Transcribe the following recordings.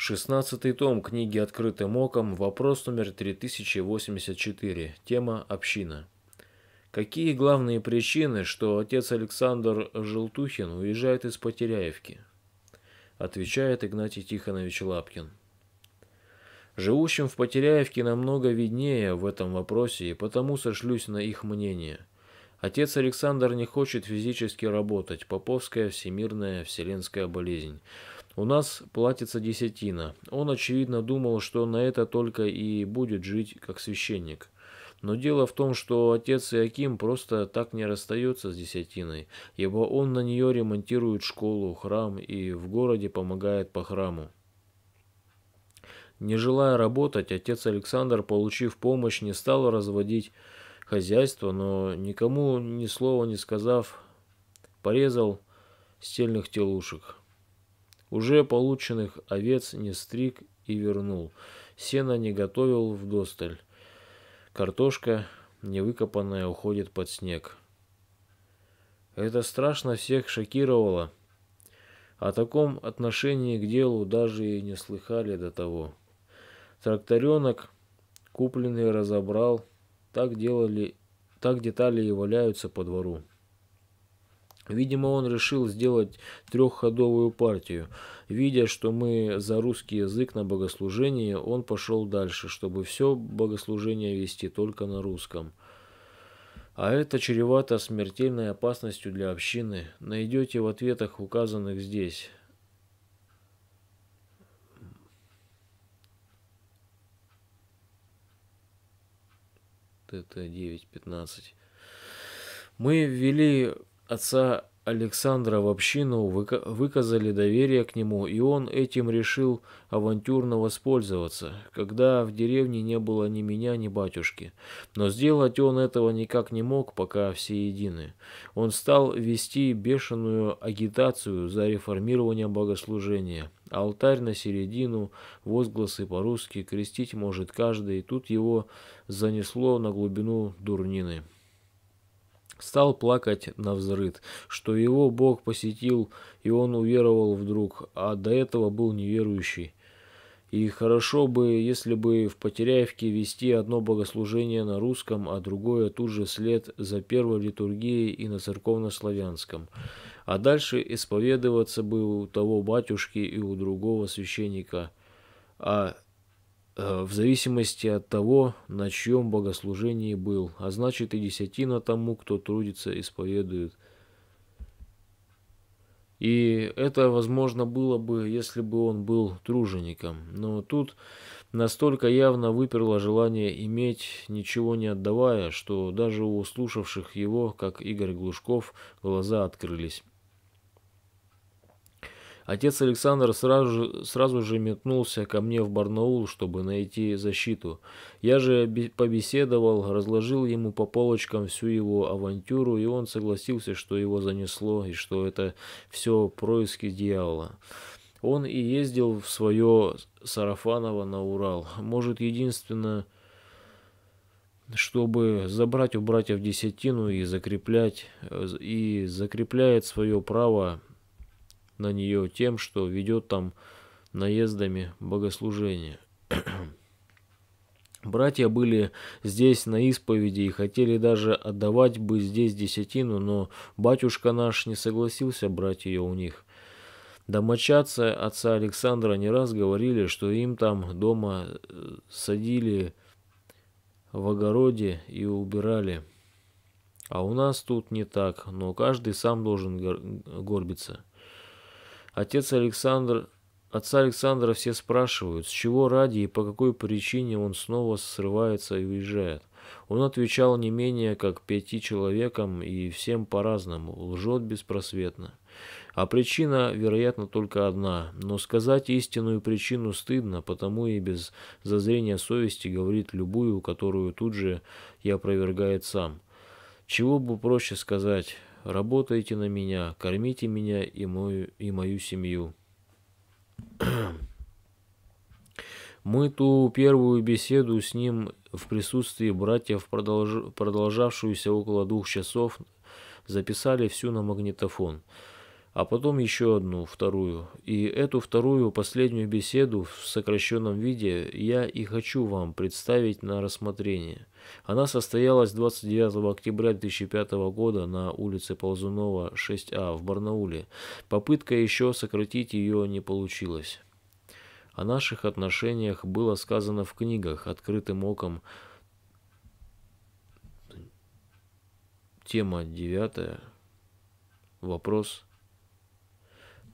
16 том книги «Открытым оком», вопрос номер 3084, тема «Община». Какие главные причины, что отец Александр Желтухин уезжает из Потеряевки? Отвечает Игнатий Тихонович Лапкин. Живущим в Потеряевке намного виднее в этом вопросе, и потому сошлюсь на их мнение. Отец Александр не хочет физически работать, поповская всемирная вселенская болезнь – у нас платится десятина. Он, очевидно, думал, что на это только и будет жить как священник. Но дело в том, что отец Иаким просто так не расстается с десятиной, ибо он на нее ремонтирует школу, храм и в городе помогает по храму. Не желая работать, отец Александр, получив помощь, не стал разводить хозяйство, но никому ни слова не сказав, порезал стельных телушек. Уже полученных овец не стриг и вернул. Сено не готовил в досталь. Картошка невыкопанная уходит под снег. Это страшно всех шокировало. О таком отношении к делу даже и не слыхали до того. Тракторенок, купленный, разобрал. Так делали, так детали и валяются по двору. Видимо, он решил сделать трехходовую партию. Видя, что мы за русский язык на богослужении, он пошел дальше, чтобы все богослужение вести только на русском. А это чревато смертельной опасностью для общины. Найдете в ответах, указанных здесь. Это 9.15. Мы ввели отца Александра в общину выказали доверие к нему, и он этим решил авантюрно воспользоваться, когда в деревне не было ни меня, ни батюшки. Но сделать он этого никак не мог, пока все едины. Он стал вести бешеную агитацию за реформирование богослужения. Алтарь на середину, возгласы по-русски, крестить может каждый, и тут его занесло на глубину дурнины. Стал плакать на взрыд, что его Бог посетил, и он уверовал вдруг, а до этого был неверующий. И хорошо бы, если бы в Потеряевке вести одно богослужение на русском, а другое тут же вслед за первой литургией и на церковнославянском. А дальше исповедоваться бы у того батюшки и у другого священника. А Э, в зависимости от того, на чьем богослужении был, а значит и десятина тому, кто трудится, исповедует. И это, возможно, было бы, если бы он был тружеником. Но тут настолько явно выперло желание иметь, ничего не отдавая, что даже у слушавших его, как Игорь Глушков, глаза открылись. Отец Александр сразу, сразу же метнулся ко мне в Барнаул, чтобы найти защиту. Я же побеседовал, разложил ему по полочкам всю его авантюру, и он согласился, что его занесло, и что это все происки дьявола. Он и ездил в свое Сарафаново на Урал. Может, единственное чтобы забрать у братьев десятину и закреплять э, и закрепляет свое право на нее тем, что ведет там наездами богослужения. Братья были здесь на исповеди и хотели даже отдавать бы здесь десятину, но батюшка наш не согласился брать ее у них. Домочадцы отца Александра не раз говорили, что им там дома э, садили в огороде и убирали. А у нас тут не так, но каждый сам должен горбиться. Отец Александр... Отца Александра все спрашивают, с чего ради и по какой причине он снова срывается и уезжает. Он отвечал не менее как пяти человекам и всем по-разному, лжет беспросветно. А причина, вероятно, только одна, но сказать истинную причину стыдно, потому и без зазрения совести говорит любую, которую тут же и опровергает сам. Чего бы проще сказать, Работайте на меня, кормите меня и мою, и мою семью. Мы ту первую беседу с ним в присутствии братьев, продолж... продолжавшуюся около двух часов, записали всю на магнитофон – а потом еще одну, вторую. И эту вторую, последнюю беседу в сокращенном виде я и хочу вам представить на рассмотрение. Она состоялась 29 октября 2005 года на улице Ползунова, 6А, в Барнауле. Попытка еще сократить ее не получилась. О наших отношениях было сказано в книгах «Открытым оком», Тема девятая. Вопрос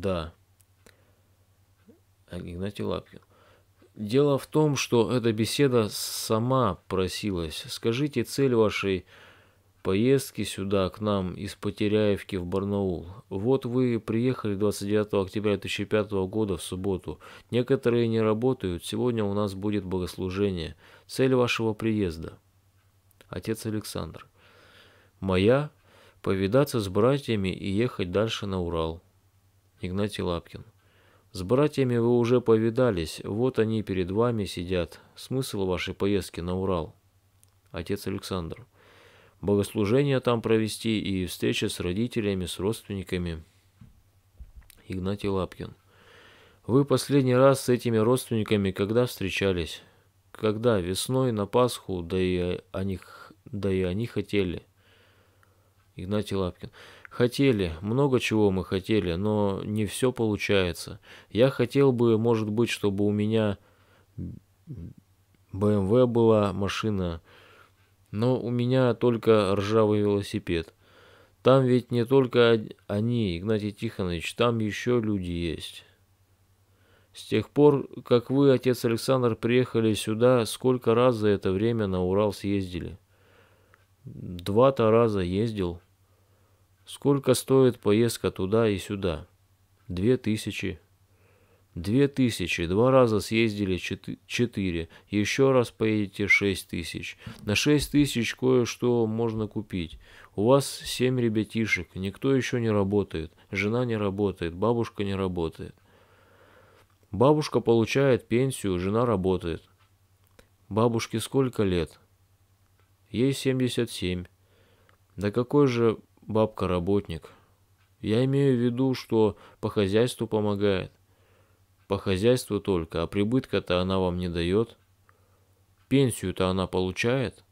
Да. Игнатий Лапкин. Дело в том, что эта беседа сама просилась. Скажите цель вашей поездки сюда, к нам, из Потеряевки в Барнаул. Вот вы приехали 29 октября 2005 года в субботу. Некоторые не работают. Сегодня у нас будет богослужение. Цель вашего приезда. Отец Александр. Моя? Повидаться с братьями и ехать дальше на Урал. Игнатий Лапкин. «С братьями вы уже повидались, вот они перед вами сидят. Смысл вашей поездки на Урал?» Отец Александр. «Богослужение там провести и встреча с родителями, с родственниками». Игнатий Лапкин. «Вы последний раз с этими родственниками когда встречались?» «Когда? Весной, на Пасху, да и о них, да и они хотели». Игнатий Лапкин. Хотели, много чего мы хотели, но не все получается. Я хотел бы, может быть, чтобы у меня BMW эм была машина, но у меня только ржавый велосипед. Там ведь не только они, Игнатий Тихонович, там еще люди есть. С тех пор, как вы, отец Александр, приехали сюда, сколько раз за это время на Урал съездили? Два-то раза ездил. Сколько стоит поездка туда и сюда? Две тысячи. Две тысячи. Два раза съездили четыре. Еще раз поедете шесть тысяч. На шесть тысяч кое-что можно купить. У вас семь ребятишек. Никто еще не работает. Жена не работает. Бабушка не работает. Бабушка получает пенсию, жена работает. Бабушке сколько лет? Ей 77. Да какой же бабка-работник. Я имею в виду, что по хозяйству помогает. По хозяйству только, а прибытка-то она вам не дает. Пенсию-то она получает.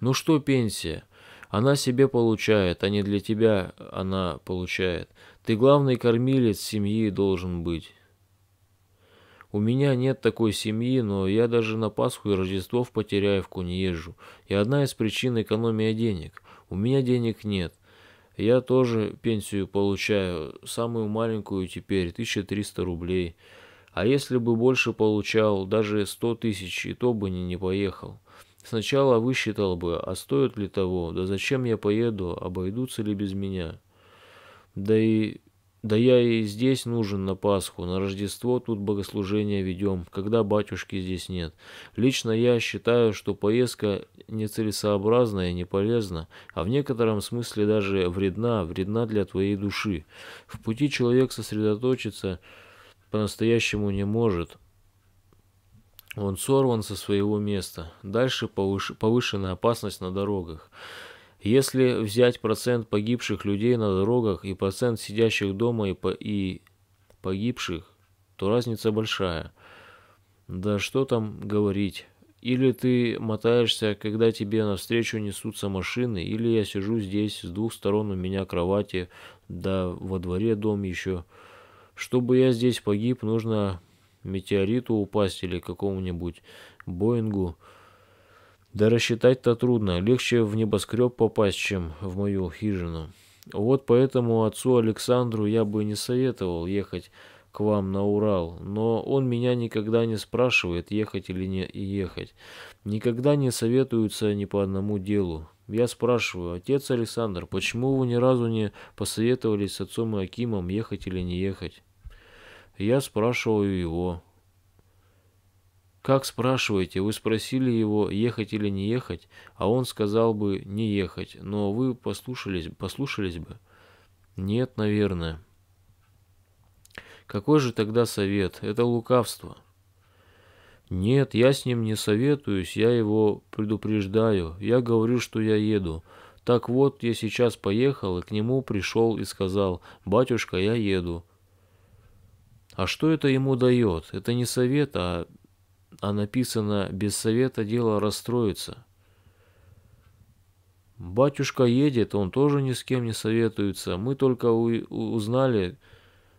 Ну что пенсия? Она себе получает, а не для тебя она получает. Ты главный кормилец семьи должен быть. У меня нет такой семьи, но я даже на Пасху и Рождество в Потеряевку не езжу. И одна из причин – экономия денег. У меня денег нет. Я тоже пенсию получаю, самую маленькую теперь, 1300 рублей. А если бы больше получал, даже 100 тысяч, и то бы не, поехал. Сначала высчитал бы, а стоит ли того, да зачем я поеду, обойдутся ли без меня. Да и да я и здесь нужен на Пасху, на Рождество тут богослужение ведем, когда батюшки здесь нет. Лично я считаю, что поездка нецелесообразна и не полезна, а в некотором смысле даже вредна, вредна для твоей души. В пути человек сосредоточиться по-настоящему не может, он сорван со своего места. Дальше повыш... повышенная опасность на дорогах. Если взять процент погибших людей на дорогах и процент сидящих дома и, по и погибших, то разница большая. Да что там говорить. Или ты мотаешься, когда тебе навстречу несутся машины, или я сижу здесь, с двух сторон у меня кровати, да во дворе дом еще. Чтобы я здесь погиб, нужно метеориту упасть или какому-нибудь Боингу. Да рассчитать-то трудно. Легче в небоскреб попасть, чем в мою хижину. Вот поэтому отцу Александру я бы не советовал ехать к вам на Урал, но он меня никогда не спрашивает, ехать или не ехать. Никогда не советуются ни по одному делу. Я спрашиваю, отец Александр, почему вы ни разу не посоветовались с отцом и Акимом, ехать или не ехать? Я спрашиваю его, как спрашиваете, вы спросили его, ехать или не ехать, а он сказал бы не ехать, но вы послушались, послушались бы? Нет, наверное. Какой же тогда совет? Это лукавство. Нет, я с ним не советуюсь, я его предупреждаю. Я говорю, что я еду. Так вот, я сейчас поехал и к нему пришел и сказал, «Батюшка, я еду». А что это ему дает? Это не совет, а а написано «без совета дело расстроится». Батюшка едет, он тоже ни с кем не советуется. Мы только узнали,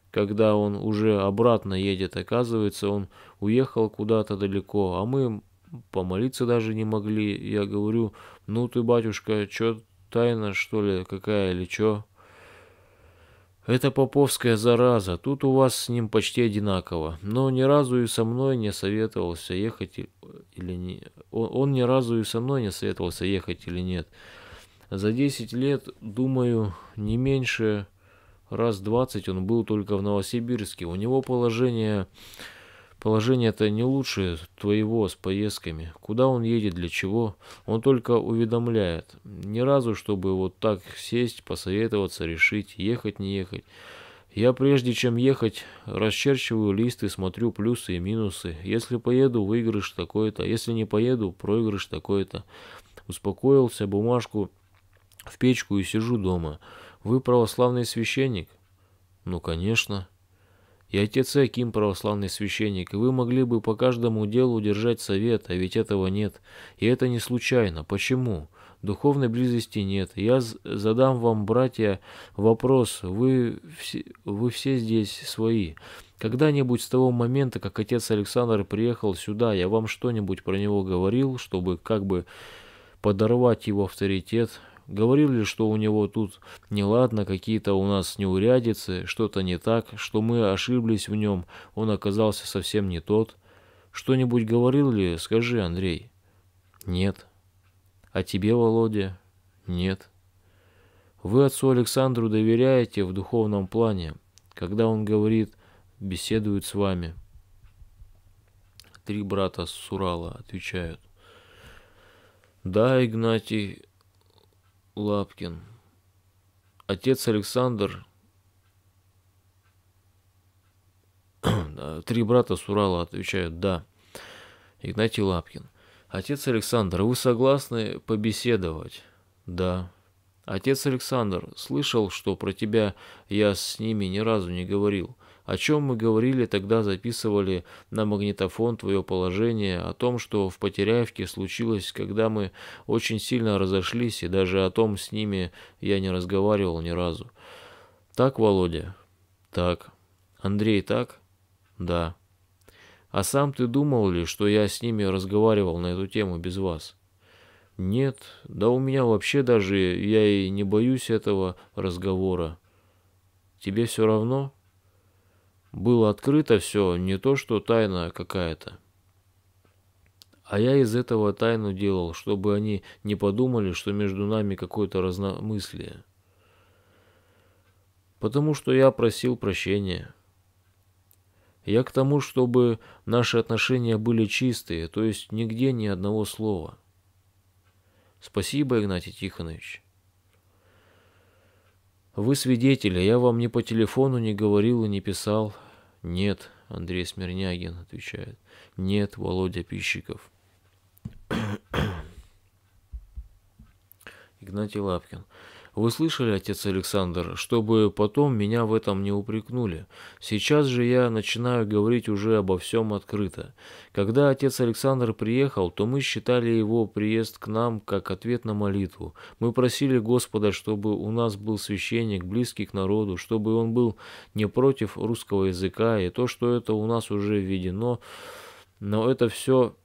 когда он уже обратно едет. Оказывается, он уехал куда-то далеко, а мы помолиться даже не могли. Я говорю, ну ты, батюшка, чё тайна, что ли, какая или чё? Это поповская зараза, тут у вас с ним почти одинаково. Но ни разу и со мной не советовался ехать или не... Он, он ни разу и со мной не советовался ехать или нет. За 10 лет, думаю, не меньше раз 20 он был только в Новосибирске. У него положение Положение это не лучше твоего с поездками. Куда он едет, для чего? Он только уведомляет. Ни разу, чтобы вот так сесть, посоветоваться, решить, ехать, не ехать. Я прежде чем ехать, расчерчиваю листы, смотрю плюсы и минусы. Если поеду, выигрыш такой-то. Если не поеду, проигрыш такой-то. Успокоился, бумажку в печку и сижу дома. Вы православный священник? Ну, конечно. Я отец Аким, православный священник, вы могли бы по каждому делу удержать совет, а ведь этого нет. И это не случайно. Почему? Духовной близости нет. Я задам вам, братья, вопрос. Вы все, вы все здесь свои. Когда-нибудь с того момента, как отец Александр приехал сюда, я вам что-нибудь про него говорил, чтобы как бы подорвать его авторитет? Говорили, что у него тут неладно, какие-то у нас неурядицы, что-то не так, что мы ошиблись в нем, он оказался совсем не тот. Что-нибудь говорил ли, скажи, Андрей? Нет. А тебе, Володя? Нет. Вы отцу Александру доверяете в духовном плане, когда он говорит, беседует с вами. Три брата с Урала отвечают. Да, Игнатий Лапкин. Отец Александр. Три брата с Урала отвечают «да». Игнатий Лапкин. Отец Александр, вы согласны побеседовать? Да. Отец Александр, слышал, что про тебя я с ними ни разу не говорил. О чем мы говорили тогда, записывали на магнитофон твое положение, о том, что в Потеряевке случилось, когда мы очень сильно разошлись, и даже о том с ними я не разговаривал ни разу. Так, Володя? Так. Андрей так? Да. А сам ты думал ли, что я с ними разговаривал на эту тему без вас? Нет, да у меня вообще даже, я и не боюсь этого разговора. Тебе все равно? Было открыто все, не то что тайна какая-то. А я из этого тайну делал, чтобы они не подумали, что между нами какое-то разномыслие. Потому что я просил прощения. Я к тому, чтобы наши отношения были чистые, то есть нигде ни одного слова. Спасибо, Игнатий Тихонович. Вы свидетели, я вам ни по телефону не говорил и не писал. Нет, Андрей Смирнягин отвечает. Нет, Володя Пищиков. Игнатий Лапкин. Вы слышали, отец Александр, чтобы потом меня в этом не упрекнули. Сейчас же я начинаю говорить уже обо всем открыто. Когда отец Александр приехал, то мы считали его приезд к нам как ответ на молитву. Мы просили Господа, чтобы у нас был священник, близкий к народу, чтобы он был не против русского языка, и то, что это у нас уже введено, но это все,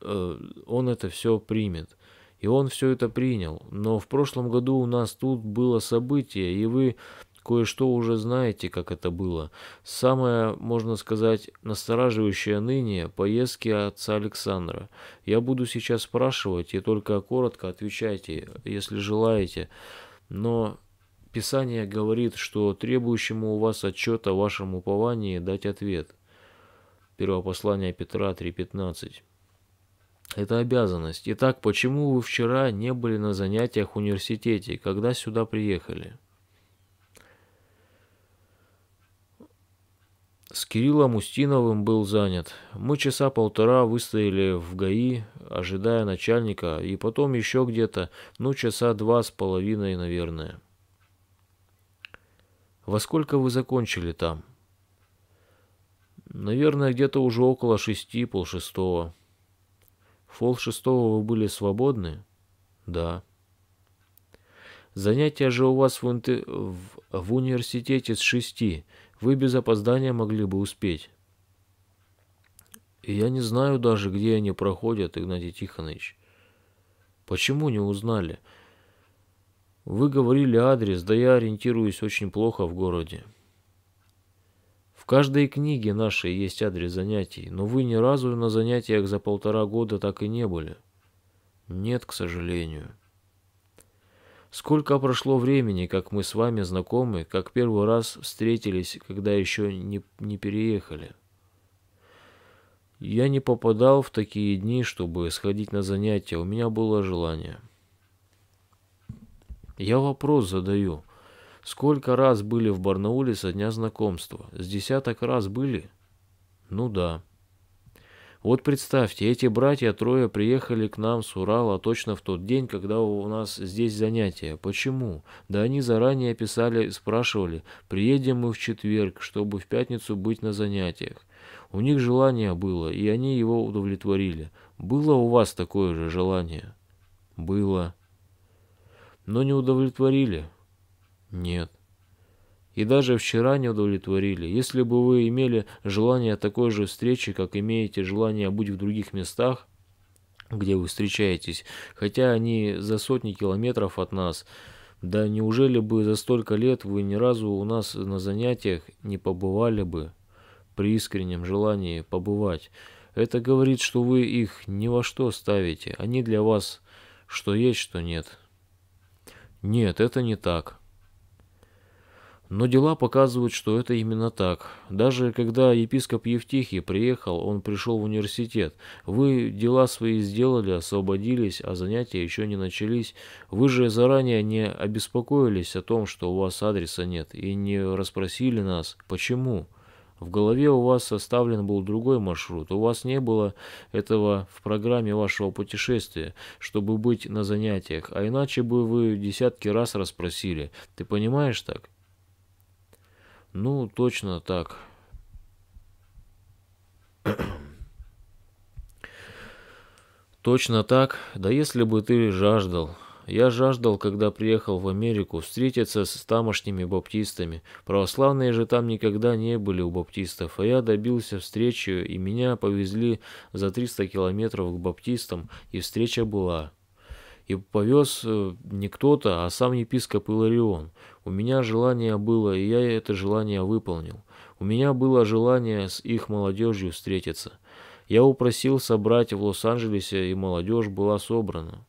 э, он это все примет. И он все это принял. Но в прошлом году у нас тут было событие, и вы кое-что уже знаете, как это было. Самое, можно сказать, настораживающее ныне – поездки отца Александра. Я буду сейчас спрашивать, и только коротко отвечайте, если желаете. Но Писание говорит, что требующему у вас отчет о вашем уповании дать ответ. Первопослание послание Петра 3.15. Это обязанность. Итак, почему вы вчера не были на занятиях в университете, когда сюда приехали? С Кириллом Устиновым был занят. Мы часа полтора выстояли в ГАИ, ожидая начальника, и потом еще где-то, ну, часа два с половиной, наверное. Во сколько вы закончили там? Наверное, где-то уже около шести, полшестого. В шестого вы были свободны? Да. Занятия же у вас в, инте... в университете с шести. Вы без опоздания могли бы успеть. И я не знаю даже, где они проходят, Игнатий Тихонович. Почему не узнали? Вы говорили адрес, да я ориентируюсь очень плохо в городе. В каждой книге нашей есть адрес занятий, но вы ни разу на занятиях за полтора года так и не были. Нет, к сожалению. Сколько прошло времени, как мы с вами знакомы, как первый раз встретились, когда еще не, не переехали. Я не попадал в такие дни, чтобы сходить на занятия, у меня было желание. Я вопрос задаю. Сколько раз были в Барнауле со дня знакомства? С десяток раз были? Ну да. Вот представьте, эти братья трое приехали к нам с Урала точно в тот день, когда у нас здесь занятия. Почему? Да они заранее писали спрашивали, приедем мы в четверг, чтобы в пятницу быть на занятиях. У них желание было, и они его удовлетворили. Было у вас такое же желание? Было. Но не удовлетворили. Нет. И даже вчера не удовлетворили. Если бы вы имели желание такой же встречи, как имеете желание быть в других местах, где вы встречаетесь, хотя они за сотни километров от нас, да неужели бы за столько лет вы ни разу у нас на занятиях не побывали бы при искреннем желании побывать? Это говорит, что вы их ни во что ставите. Они для вас что есть, что нет. Нет, это не так. Но дела показывают, что это именно так. Даже когда епископ Евтихий приехал, он пришел в университет. Вы дела свои сделали, освободились, а занятия еще не начались. Вы же заранее не обеспокоились о том, что у вас адреса нет, и не расспросили нас, почему. В голове у вас составлен был другой маршрут. У вас не было этого в программе вашего путешествия, чтобы быть на занятиях, а иначе бы вы десятки раз расспросили. Ты понимаешь так? Ну, точно так. Точно так. Да если бы ты жаждал. Я жаждал, когда приехал в Америку, встретиться с тамошними баптистами. Православные же там никогда не были у баптистов, а я добился встречи, и меня повезли за 300 километров к баптистам, и встреча была. И повез э, не кто-то, а сам епископ Иларион. У меня желание было, и я это желание выполнил. У меня было желание с их молодежью встретиться. Я упросил собрать в Лос-Анджелесе, и молодежь была собрана.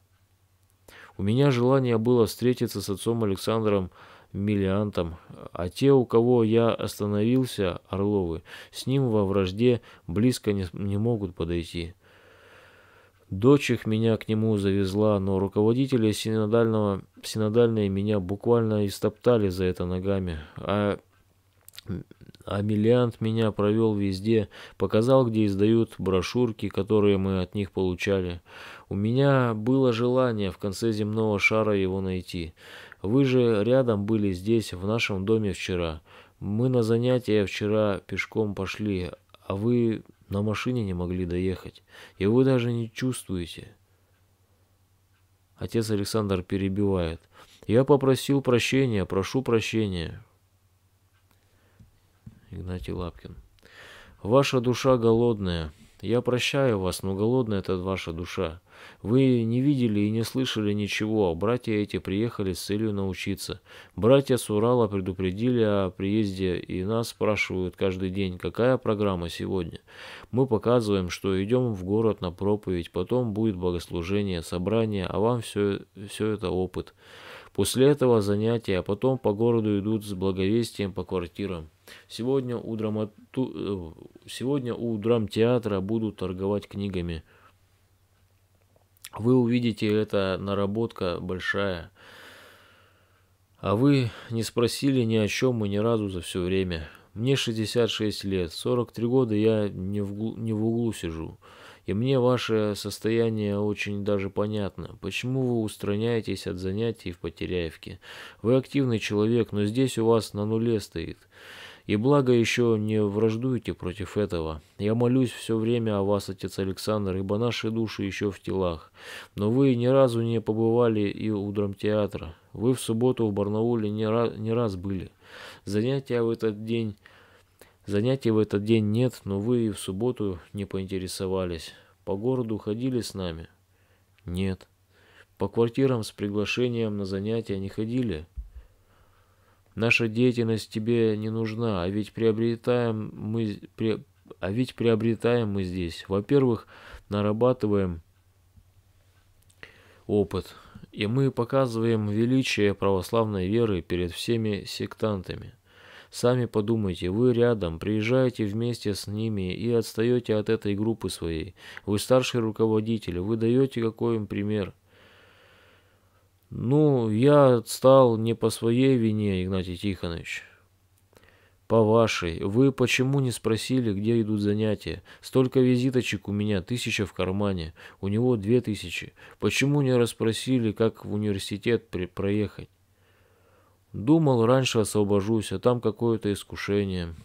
У меня желание было встретиться с отцом Александром Миллиантом, а те, у кого я остановился, Орловы, с ним во вражде близко не, не могут подойти. Дочь их меня к нему завезла, но руководители синодального, синодальные меня буквально истоптали за это ногами. А Амелиант меня провел везде, показал, где издают брошюрки, которые мы от них получали. У меня было желание в конце земного шара его найти. Вы же рядом были здесь, в нашем доме вчера. Мы на занятия вчера пешком пошли, а вы на машине не могли доехать, и вы даже не чувствуете. Отец Александр перебивает. Я попросил прощения, прошу прощения. Игнатий Лапкин. Ваша душа голодная. Я прощаю вас, но голодная это ваша душа. Вы не видели и не слышали ничего, братья эти приехали с целью научиться. Братья с Урала предупредили о приезде, и нас спрашивают каждый день, какая программа сегодня. Мы показываем, что идем в город на проповедь, потом будет богослужение, собрание, а вам все, все это опыт. После этого занятия, а потом по городу идут с благовестием по квартирам. Сегодня у, драмату... Э, сегодня у драмтеатра будут торговать книгами. Вы увидите, это наработка большая. А вы не спросили ни о чем и ни разу за все время. Мне 66 лет, 43 года я не в, углу, не в углу сижу. И мне ваше состояние очень даже понятно. Почему вы устраняетесь от занятий в Потеряевке? Вы активный человек, но здесь у вас на нуле стоит. И благо еще не враждуете против этого. Я молюсь все время о вас, отец Александр, ибо наши души еще в телах. Но вы ни разу не побывали и у драмтеатра. Вы в субботу в Барнауле не раз, не раз были. Занятия в этот день... Занятий в этот день нет, но вы и в субботу не поинтересовались. По городу ходили с нами? Нет. По квартирам с приглашением на занятия не ходили? Наша деятельность тебе не нужна, а ведь приобретаем мы, при, а ведь приобретаем мы здесь. Во-первых, нарабатываем опыт, и мы показываем величие православной веры перед всеми сектантами. Сами подумайте, вы рядом, приезжаете вместе с ними и отстаете от этой группы своей. Вы старший руководитель, вы даете какой им пример – ну, я отстал не по своей вине, Игнатий Тихонович. По вашей. Вы почему не спросили, где идут занятия? Столько визиточек у меня, тысяча в кармане, у него две тысячи. Почему не расспросили, как в университет при проехать? Думал, раньше освобожусь, а там какое-то искушение.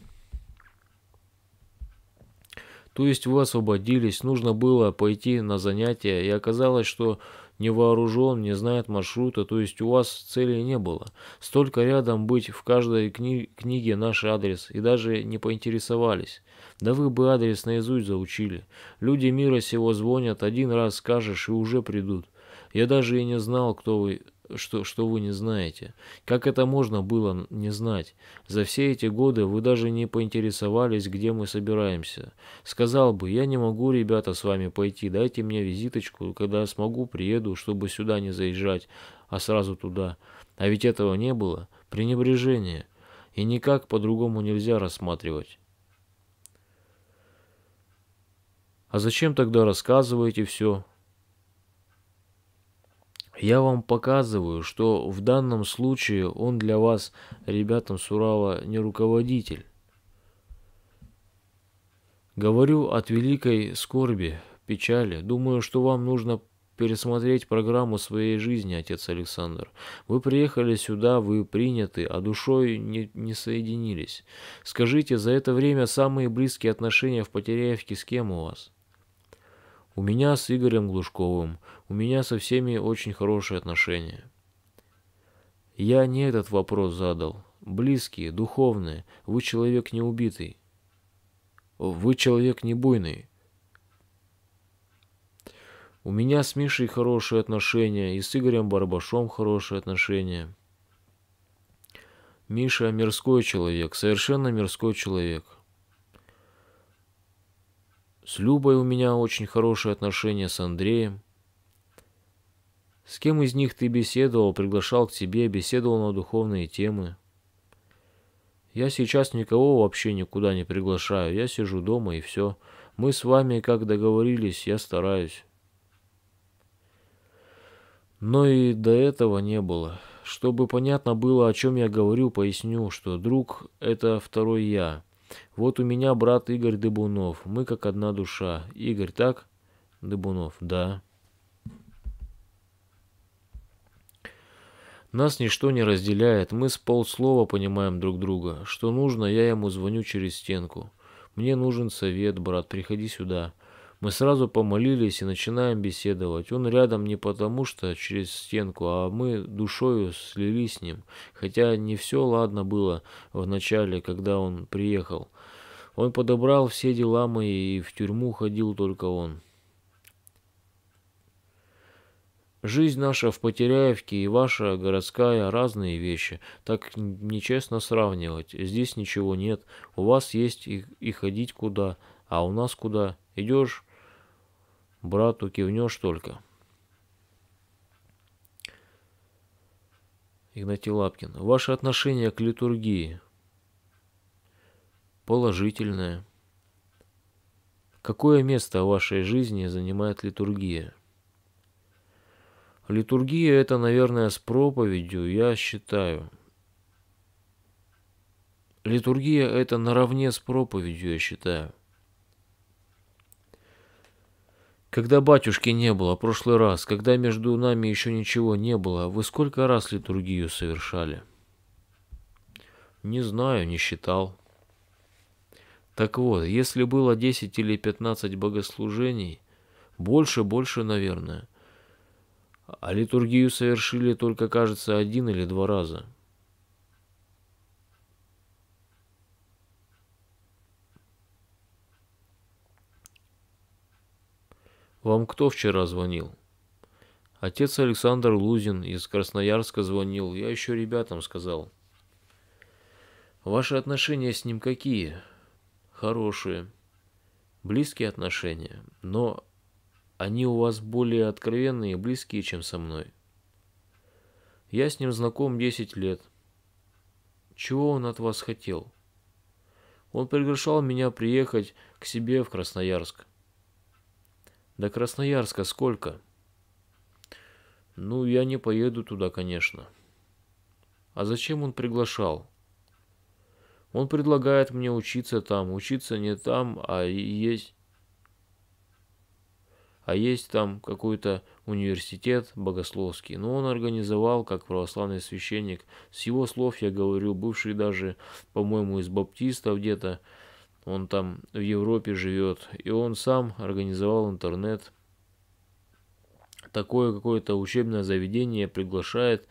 То есть вы освободились, нужно было пойти на занятия, и оказалось, что не вооружен, не знает маршрута, то есть у вас цели не было. Столько рядом быть в каждой кни книге наш адрес, и даже не поинтересовались. Да вы бы адрес наизусть заучили. Люди мира сего звонят, один раз скажешь, и уже придут. Я даже и не знал, кто вы что, что вы не знаете. Как это можно было не знать? За все эти годы вы даже не поинтересовались, где мы собираемся. Сказал бы, я не могу, ребята, с вами пойти, дайте мне визиточку, когда смогу, приеду, чтобы сюда не заезжать, а сразу туда. А ведь этого не было. Пренебрежение. И никак по-другому нельзя рассматривать. А зачем тогда рассказываете все? Я вам показываю, что в данном случае он для вас, ребятам с Урала, не руководитель. Говорю от великой скорби, печали. Думаю, что вам нужно пересмотреть программу своей жизни, отец Александр. Вы приехали сюда, вы приняты, а душой не, не соединились. Скажите, за это время самые близкие отношения в Потеряевке с кем у вас? У меня с Игорем Глушковым, у меня со всеми очень хорошие отношения. Я не этот вопрос задал. Близкие, духовные, вы человек не убитый. Вы человек не буйный. У меня с Мишей хорошие отношения, и с Игорем Барбашом хорошие отношения. Миша мирской человек, совершенно мирской человек. С Любой у меня очень хорошие отношения, с Андреем. С кем из них ты беседовал, приглашал к тебе, беседовал на духовные темы? Я сейчас никого вообще никуда не приглашаю. Я сижу дома и все. Мы с вами, как договорились, я стараюсь. Но и до этого не было. Чтобы понятно было, о чем я говорю, поясню, что друг – это второй я. Вот у меня брат Игорь Дыбунов. Мы как одна душа. Игорь, так? Дыбунов, да. Нас ничто не разделяет, мы с полслова понимаем друг друга. Что нужно, я ему звоню через стенку. Мне нужен совет, брат, приходи сюда. Мы сразу помолились и начинаем беседовать. Он рядом не потому, что через стенку, а мы душою слились с ним. Хотя не все ладно было в начале, когда он приехал. Он подобрал все дела мои, и в тюрьму ходил только он. Жизнь наша в Потеряевке и ваша городская разные вещи. Так нечестно сравнивать. Здесь ничего нет. У вас есть и, и ходить куда, а у нас куда. Идешь Брату кивнешь только. Игнатий Лапкин. Ваше отношение к литургии? Положительное. Какое место в вашей жизни занимает литургия? Литургия это, наверное, с проповедью, я считаю. Литургия это наравне с проповедью, я считаю. Когда батюшки не было, прошлый раз, когда между нами еще ничего не было, вы сколько раз литургию совершали? Не знаю, не считал. Так вот, если было 10 или 15 богослужений, больше, больше, наверное, а литургию совершили только, кажется, один или два раза – Вам кто вчера звонил? Отец Александр Лузин из Красноярска звонил. Я еще ребятам сказал. Ваши отношения с ним какие? Хорошие. Близкие отношения. Но они у вас более откровенные и близкие, чем со мной. Я с ним знаком 10 лет. Чего он от вас хотел? Он приглашал меня приехать к себе в Красноярск. До Красноярска сколько? Ну, я не поеду туда, конечно. А зачем он приглашал? Он предлагает мне учиться там. Учиться не там, а есть... А есть там какой-то университет богословский. Но ну, он организовал, как православный священник. С его слов я говорю, бывший даже, по-моему, из баптистов где-то, он там в Европе живет. И он сам организовал интернет. Такое какое-то учебное заведение приглашает.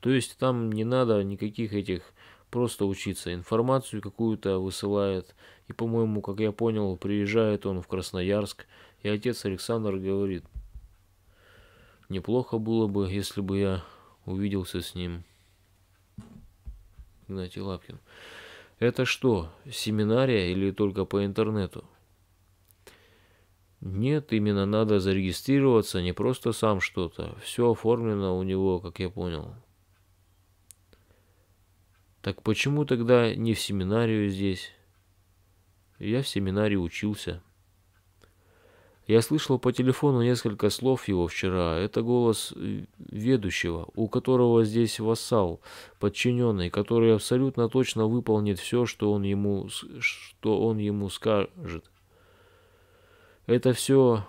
То есть там не надо никаких этих просто учиться. Информацию какую-то высылает. И, по-моему, как я понял, приезжает он в Красноярск. И отец Александр говорит, неплохо было бы, если бы я увиделся с ним. Игнатий Лапкин. Это что, семинария или только по интернету? Нет, именно надо зарегистрироваться, не просто сам что-то. Все оформлено у него, как я понял. Так почему тогда не в семинарию здесь? Я в семинаре учился. Я слышал по телефону несколько слов его вчера. Это голос э, ведущего, у которого здесь вассал, подчиненный, который абсолютно точно выполнит все, что он ему, что он ему скажет. Это все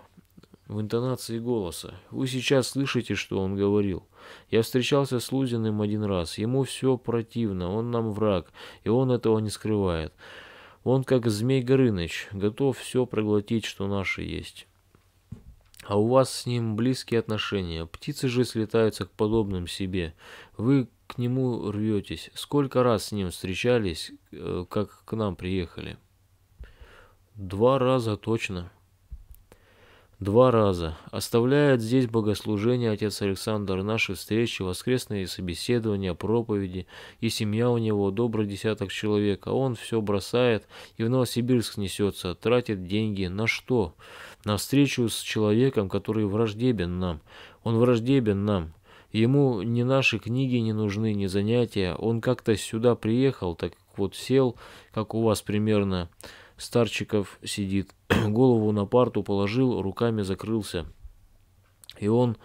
в интонации голоса. Вы сейчас слышите, что он говорил. Я встречался с Лузиным один раз. Ему все противно, он нам враг, и он этого не скрывает. Он как Змей Горыныч, готов все проглотить, что наше есть. А у вас с ним близкие отношения. Птицы же слетаются к подобным себе. Вы к нему рветесь. Сколько раз с ним встречались, э, как к нам приехали? Два раза точно. Два раза. Оставляет здесь богослужение отец Александр, наши встречи, воскресные собеседования, проповеди, и семья у него добрый десяток человек, а он все бросает и в Новосибирск несется, тратит деньги. На что? На что? на встречу с человеком, который враждебен нам. Он враждебен нам. Ему ни наши книги не нужны, ни занятия. Он как-то сюда приехал, так вот сел, как у вас примерно, Старчиков сидит, голову на парту положил, руками закрылся. И он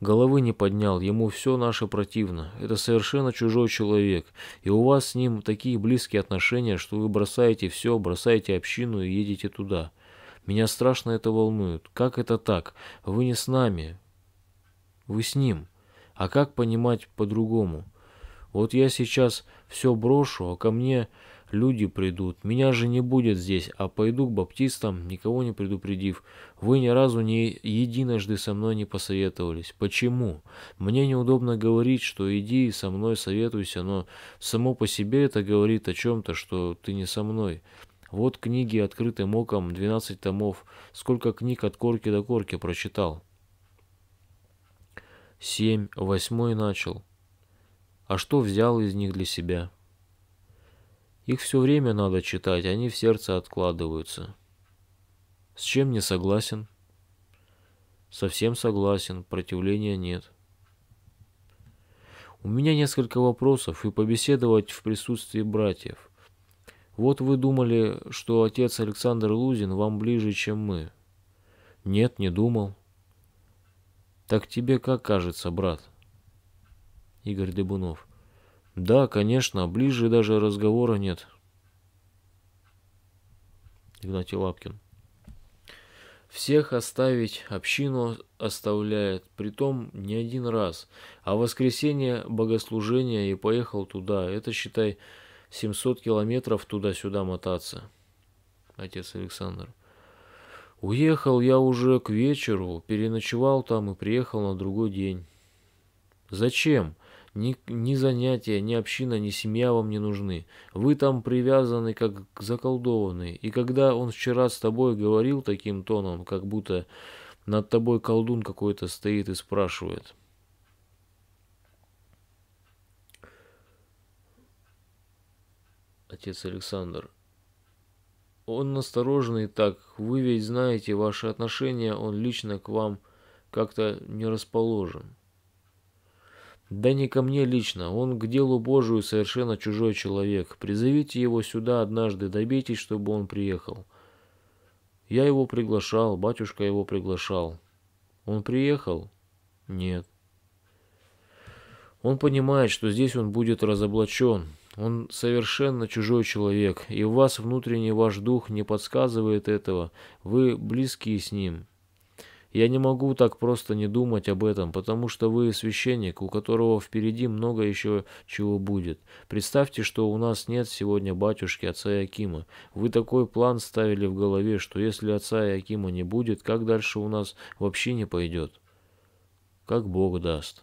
головы не поднял, ему все наше противно. Это совершенно чужой человек, и у вас с ним такие близкие отношения, что вы бросаете все, бросаете общину и едете туда. Меня страшно это волнует. Как это так? Вы не с нами. Вы с ним. А как понимать по-другому? Вот я сейчас все брошу, а ко мне люди придут. Меня же не будет здесь, а пойду к баптистам, никого не предупредив. Вы ни разу ни единожды со мной не посоветовались. Почему? Мне неудобно говорить, что иди и со мной советуйся, но само по себе это говорит о чем-то, что ты не со мной. Вот книги открытым оком, 12 томов. Сколько книг от корки до корки прочитал? Семь, восьмой начал. А что взял из них для себя? Их все время надо читать, они в сердце откладываются. С чем не согласен? Совсем согласен, противления нет. У меня несколько вопросов и побеседовать в присутствии братьев. Вот вы думали, что отец Александр Лузин вам ближе, чем мы. Нет, не думал. Так тебе как кажется, брат? Игорь Дебунов. Да, конечно, ближе даже разговора нет. Игнатий Лапкин. Всех оставить общину оставляет, притом не один раз. А воскресенье богослужение и поехал туда. Это, считай, 700 километров туда-сюда мотаться. Отец Александр. Уехал я уже к вечеру, переночевал там и приехал на другой день. Зачем? Ни, ни занятия, ни община, ни семья вам не нужны. Вы там привязаны, как заколдованные. И когда он вчера с тобой говорил таким тоном, как будто над тобой колдун какой-то стоит и спрашивает, отец Александр. Он осторожный так, вы ведь знаете, ваши отношения, он лично к вам как-то не расположен. Да не ко мне лично, он к делу Божию совершенно чужой человек. Призовите его сюда однажды, добейтесь, чтобы он приехал. Я его приглашал, батюшка его приглашал. Он приехал? Нет. Он понимает, что здесь он будет разоблачен, он совершенно чужой человек, и у вас внутренний ваш дух не подсказывает этого. Вы близкие с ним. Я не могу так просто не думать об этом, потому что вы священник, у которого впереди много еще чего будет. Представьте, что у нас нет сегодня батюшки отца Якима. Вы такой план ставили в голове, что если отца Якима не будет, как дальше у нас вообще не пойдет? Как Бог даст.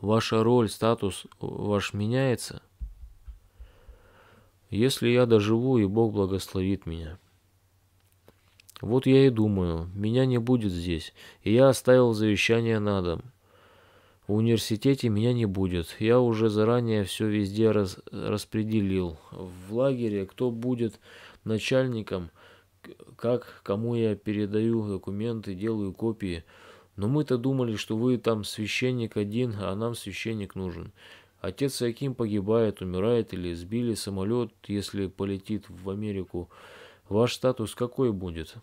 Ваша роль, статус ваш меняется? Если я доживу, и Бог благословит меня. Вот я и думаю, меня не будет здесь, и я оставил завещание на дом. В университете меня не будет, я уже заранее все везде раз, распределил. В лагере кто будет начальником, как, кому я передаю документы, делаю копии – но мы-то думали, что вы там священник один, а нам священник нужен. Отец Аким погибает, умирает или сбили самолет, если полетит в Америку. Ваш статус какой будет?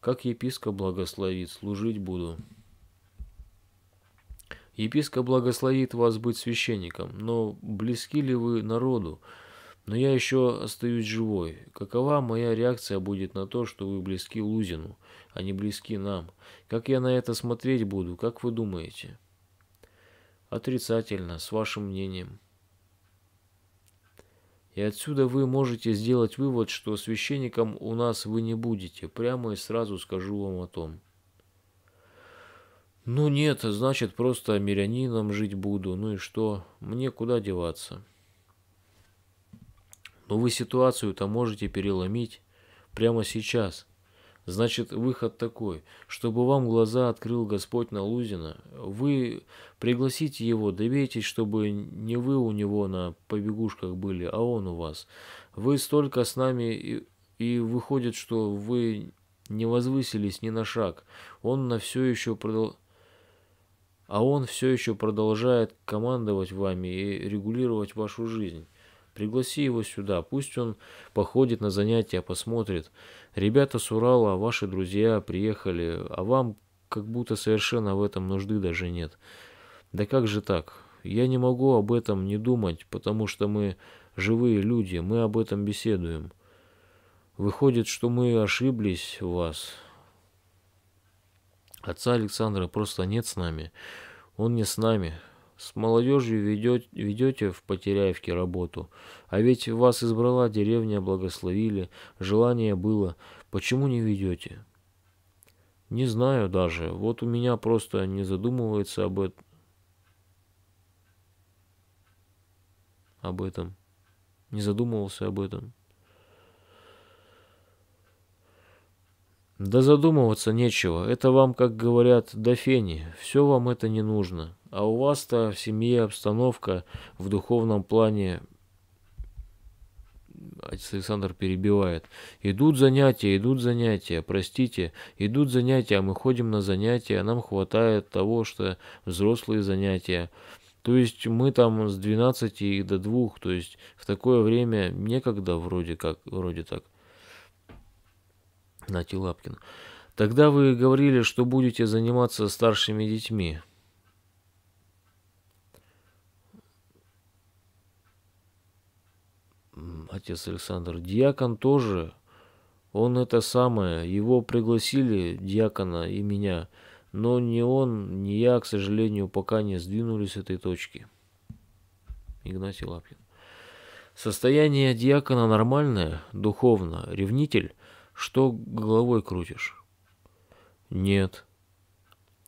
Как епископ благословит, служить буду. Епископ благословит вас быть священником, но близки ли вы народу? Но я еще остаюсь живой. Какова моя реакция будет на то, что вы близки Лузину, а не близки нам? Как я на это смотреть буду, как вы думаете? Отрицательно, с вашим мнением. И отсюда вы можете сделать вывод, что священником у нас вы не будете. Прямо и сразу скажу вам о том. Ну нет, значит просто мирянином жить буду. Ну и что? Мне куда деваться? Но вы ситуацию-то можете переломить прямо сейчас. Значит, выход такой. Чтобы вам глаза открыл Господь на Налузина, вы пригласите его, добейтесь, чтобы не вы у него на побегушках были, а он у вас. Вы столько с нами, и, и выходит, что вы не возвысились ни на шаг. Он на все еще продолжает а он все еще продолжает командовать вами и регулировать вашу жизнь. Пригласи его сюда, пусть он походит на занятия, посмотрит. Ребята с Урала, ваши друзья приехали, а вам как будто совершенно в этом нужды даже нет. Да как же так? Я не могу об этом не думать, потому что мы живые люди, мы об этом беседуем. Выходит, что мы ошиблись в вас. Отца Александра просто нет с нами. Он не с нами. С молодежью ведете, ведете в Потеряевке работу. А ведь вас избрала деревня, благословили, желание было. Почему не ведете? Не знаю даже. Вот у меня просто не задумывается об этом. Об этом. Не задумывался об этом. Да задумываться нечего. Это вам, как говорят, до фени. Все вам это не нужно. А у вас-то в семье обстановка в духовном плане Отец Александр перебивает. Идут занятия, идут занятия, простите, идут занятия, а мы ходим на занятия, а нам хватает того, что взрослые занятия. То есть мы там с 12 до 2, то есть в такое время некогда вроде как, вроде так. Нати Лапкин. Тогда вы говорили, что будете заниматься старшими детьми. отец Александр, диакон тоже, он это самое, его пригласили, диакона и меня, но ни он, ни я, к сожалению, пока не сдвинулись с этой точки. Игнатий Лапкин. Состояние диакона нормальное, духовно, ревнитель, что головой крутишь? Нет.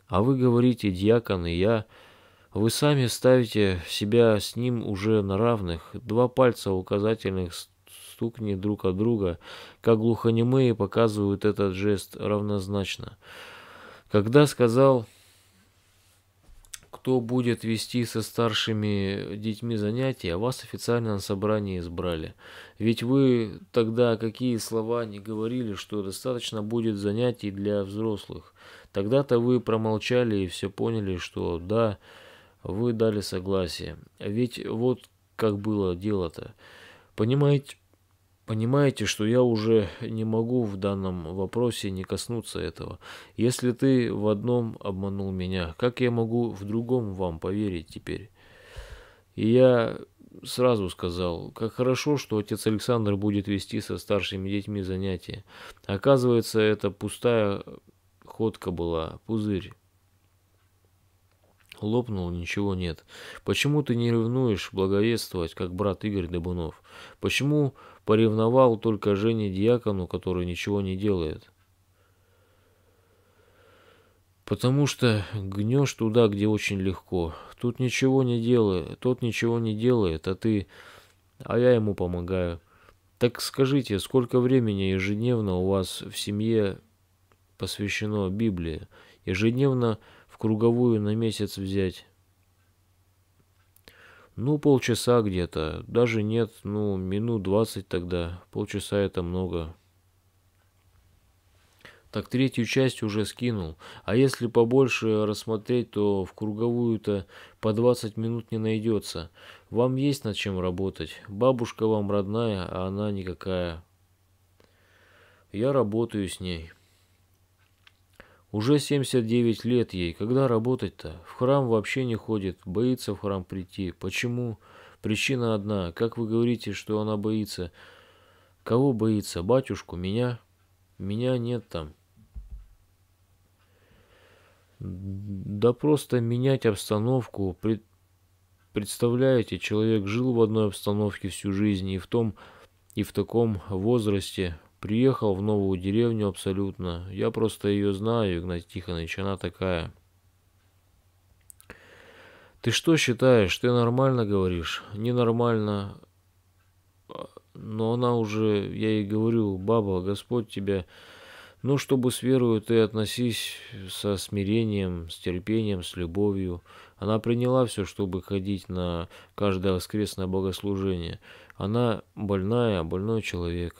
А вы говорите, диакон и я, вы сами ставите себя с ним уже на равных. Два пальца указательных стукни друг от друга, как глухонемые показывают этот жест равнозначно. Когда сказал, кто будет вести со старшими детьми занятия, вас официально на собрании избрали. Ведь вы тогда какие слова не говорили, что достаточно будет занятий для взрослых. Тогда-то вы промолчали и все поняли, что да, вы дали согласие. Ведь вот как было дело-то. Понимаете, понимаете, что я уже не могу в данном вопросе не коснуться этого. Если ты в одном обманул меня, как я могу в другом вам поверить теперь? И я сразу сказал, как хорошо, что отец Александр будет вести со старшими детьми занятия. Оказывается, это пустая ходка была, пузырь. Лопнул, ничего нет. Почему ты не ревнуешь благовествовать, как брат Игорь Добунов? Почему поревновал только Жене Дьякону, который ничего не делает? Потому что гнешь туда, где очень легко. Тут ничего не делает, тот ничего не делает, а ты... А я ему помогаю. Так скажите, сколько времени ежедневно у вас в семье посвящено Библии? Ежедневно круговую на месяц взять. Ну, полчаса где-то. Даже нет, ну, минут двадцать тогда. Полчаса это много. Так третью часть уже скинул. А если побольше рассмотреть, то в круговую-то по 20 минут не найдется. Вам есть над чем работать. Бабушка вам родная, а она никакая. Я работаю с ней. Уже 79 лет ей, когда работать-то? В храм вообще не ходит, боится в храм прийти. Почему? Причина одна. Как вы говорите, что она боится? Кого боится? Батюшку? Меня? Меня нет там. Да просто менять обстановку. Представляете, человек жил в одной обстановке всю жизнь и в том и в таком возрасте Приехал в новую деревню абсолютно. Я просто ее знаю, Игнать Тихонович, она такая. Ты что считаешь, ты нормально говоришь? Ненормально. Но она уже, я ей говорю, баба, Господь тебя... Ну, чтобы с верою ты относись со смирением, с терпением, с любовью. Она приняла все, чтобы ходить на каждое воскресное богослужение. Она больная, больной человек.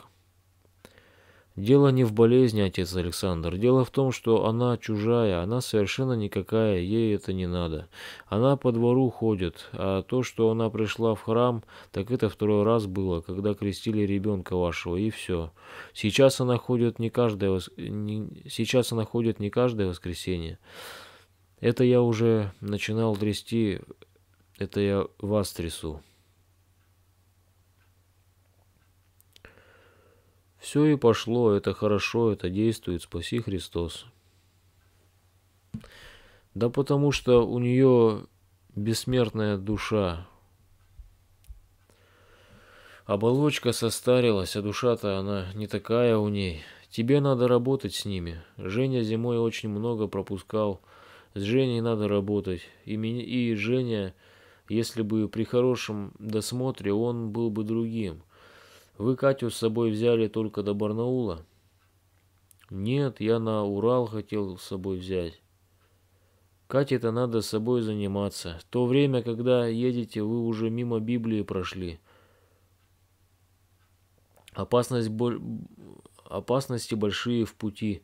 Дело не в болезни, отец Александр. Дело в том, что она чужая, она совершенно никакая, ей это не надо. Она по двору ходит, а то, что она пришла в храм, так это второй раз было, когда крестили ребенка вашего, и все. Сейчас она ходит не каждое, вос... не... Сейчас она ходит не каждое воскресенье. Это я уже начинал трясти, это я вас трясу. Все и пошло, это хорошо, это действует, спаси Христос. Да потому что у нее бессмертная душа. Оболочка состарилась, а душа-то она не такая у ней. Тебе надо работать с ними. Женя зимой очень много пропускал. С Женей надо работать. И, меня, и Женя, если бы при хорошем досмотре, он был бы другим. Вы Катю с собой взяли только до Барнаула? Нет, я на Урал хотел с собой взять. Кате-то надо с собой заниматься. То время, когда едете, вы уже мимо Библии прошли. Опасность боль... Опасности большие в пути.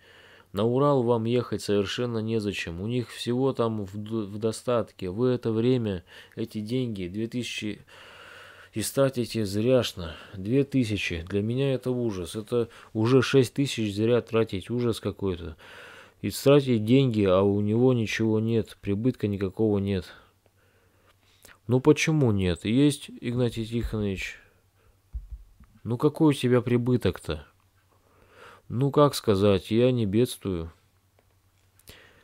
На Урал вам ехать совершенно незачем. У них всего там в, в достатке. Вы это время, эти деньги, 2000 и тратите зряшно. Две тысячи. Для меня это ужас. Это уже шесть тысяч зря тратить. Ужас какой-то. И тратить деньги, а у него ничего нет. Прибытка никакого нет. Ну почему нет? Есть, Игнатий Тихонович. Ну какой у тебя прибыток-то? Ну как сказать, я не бедствую.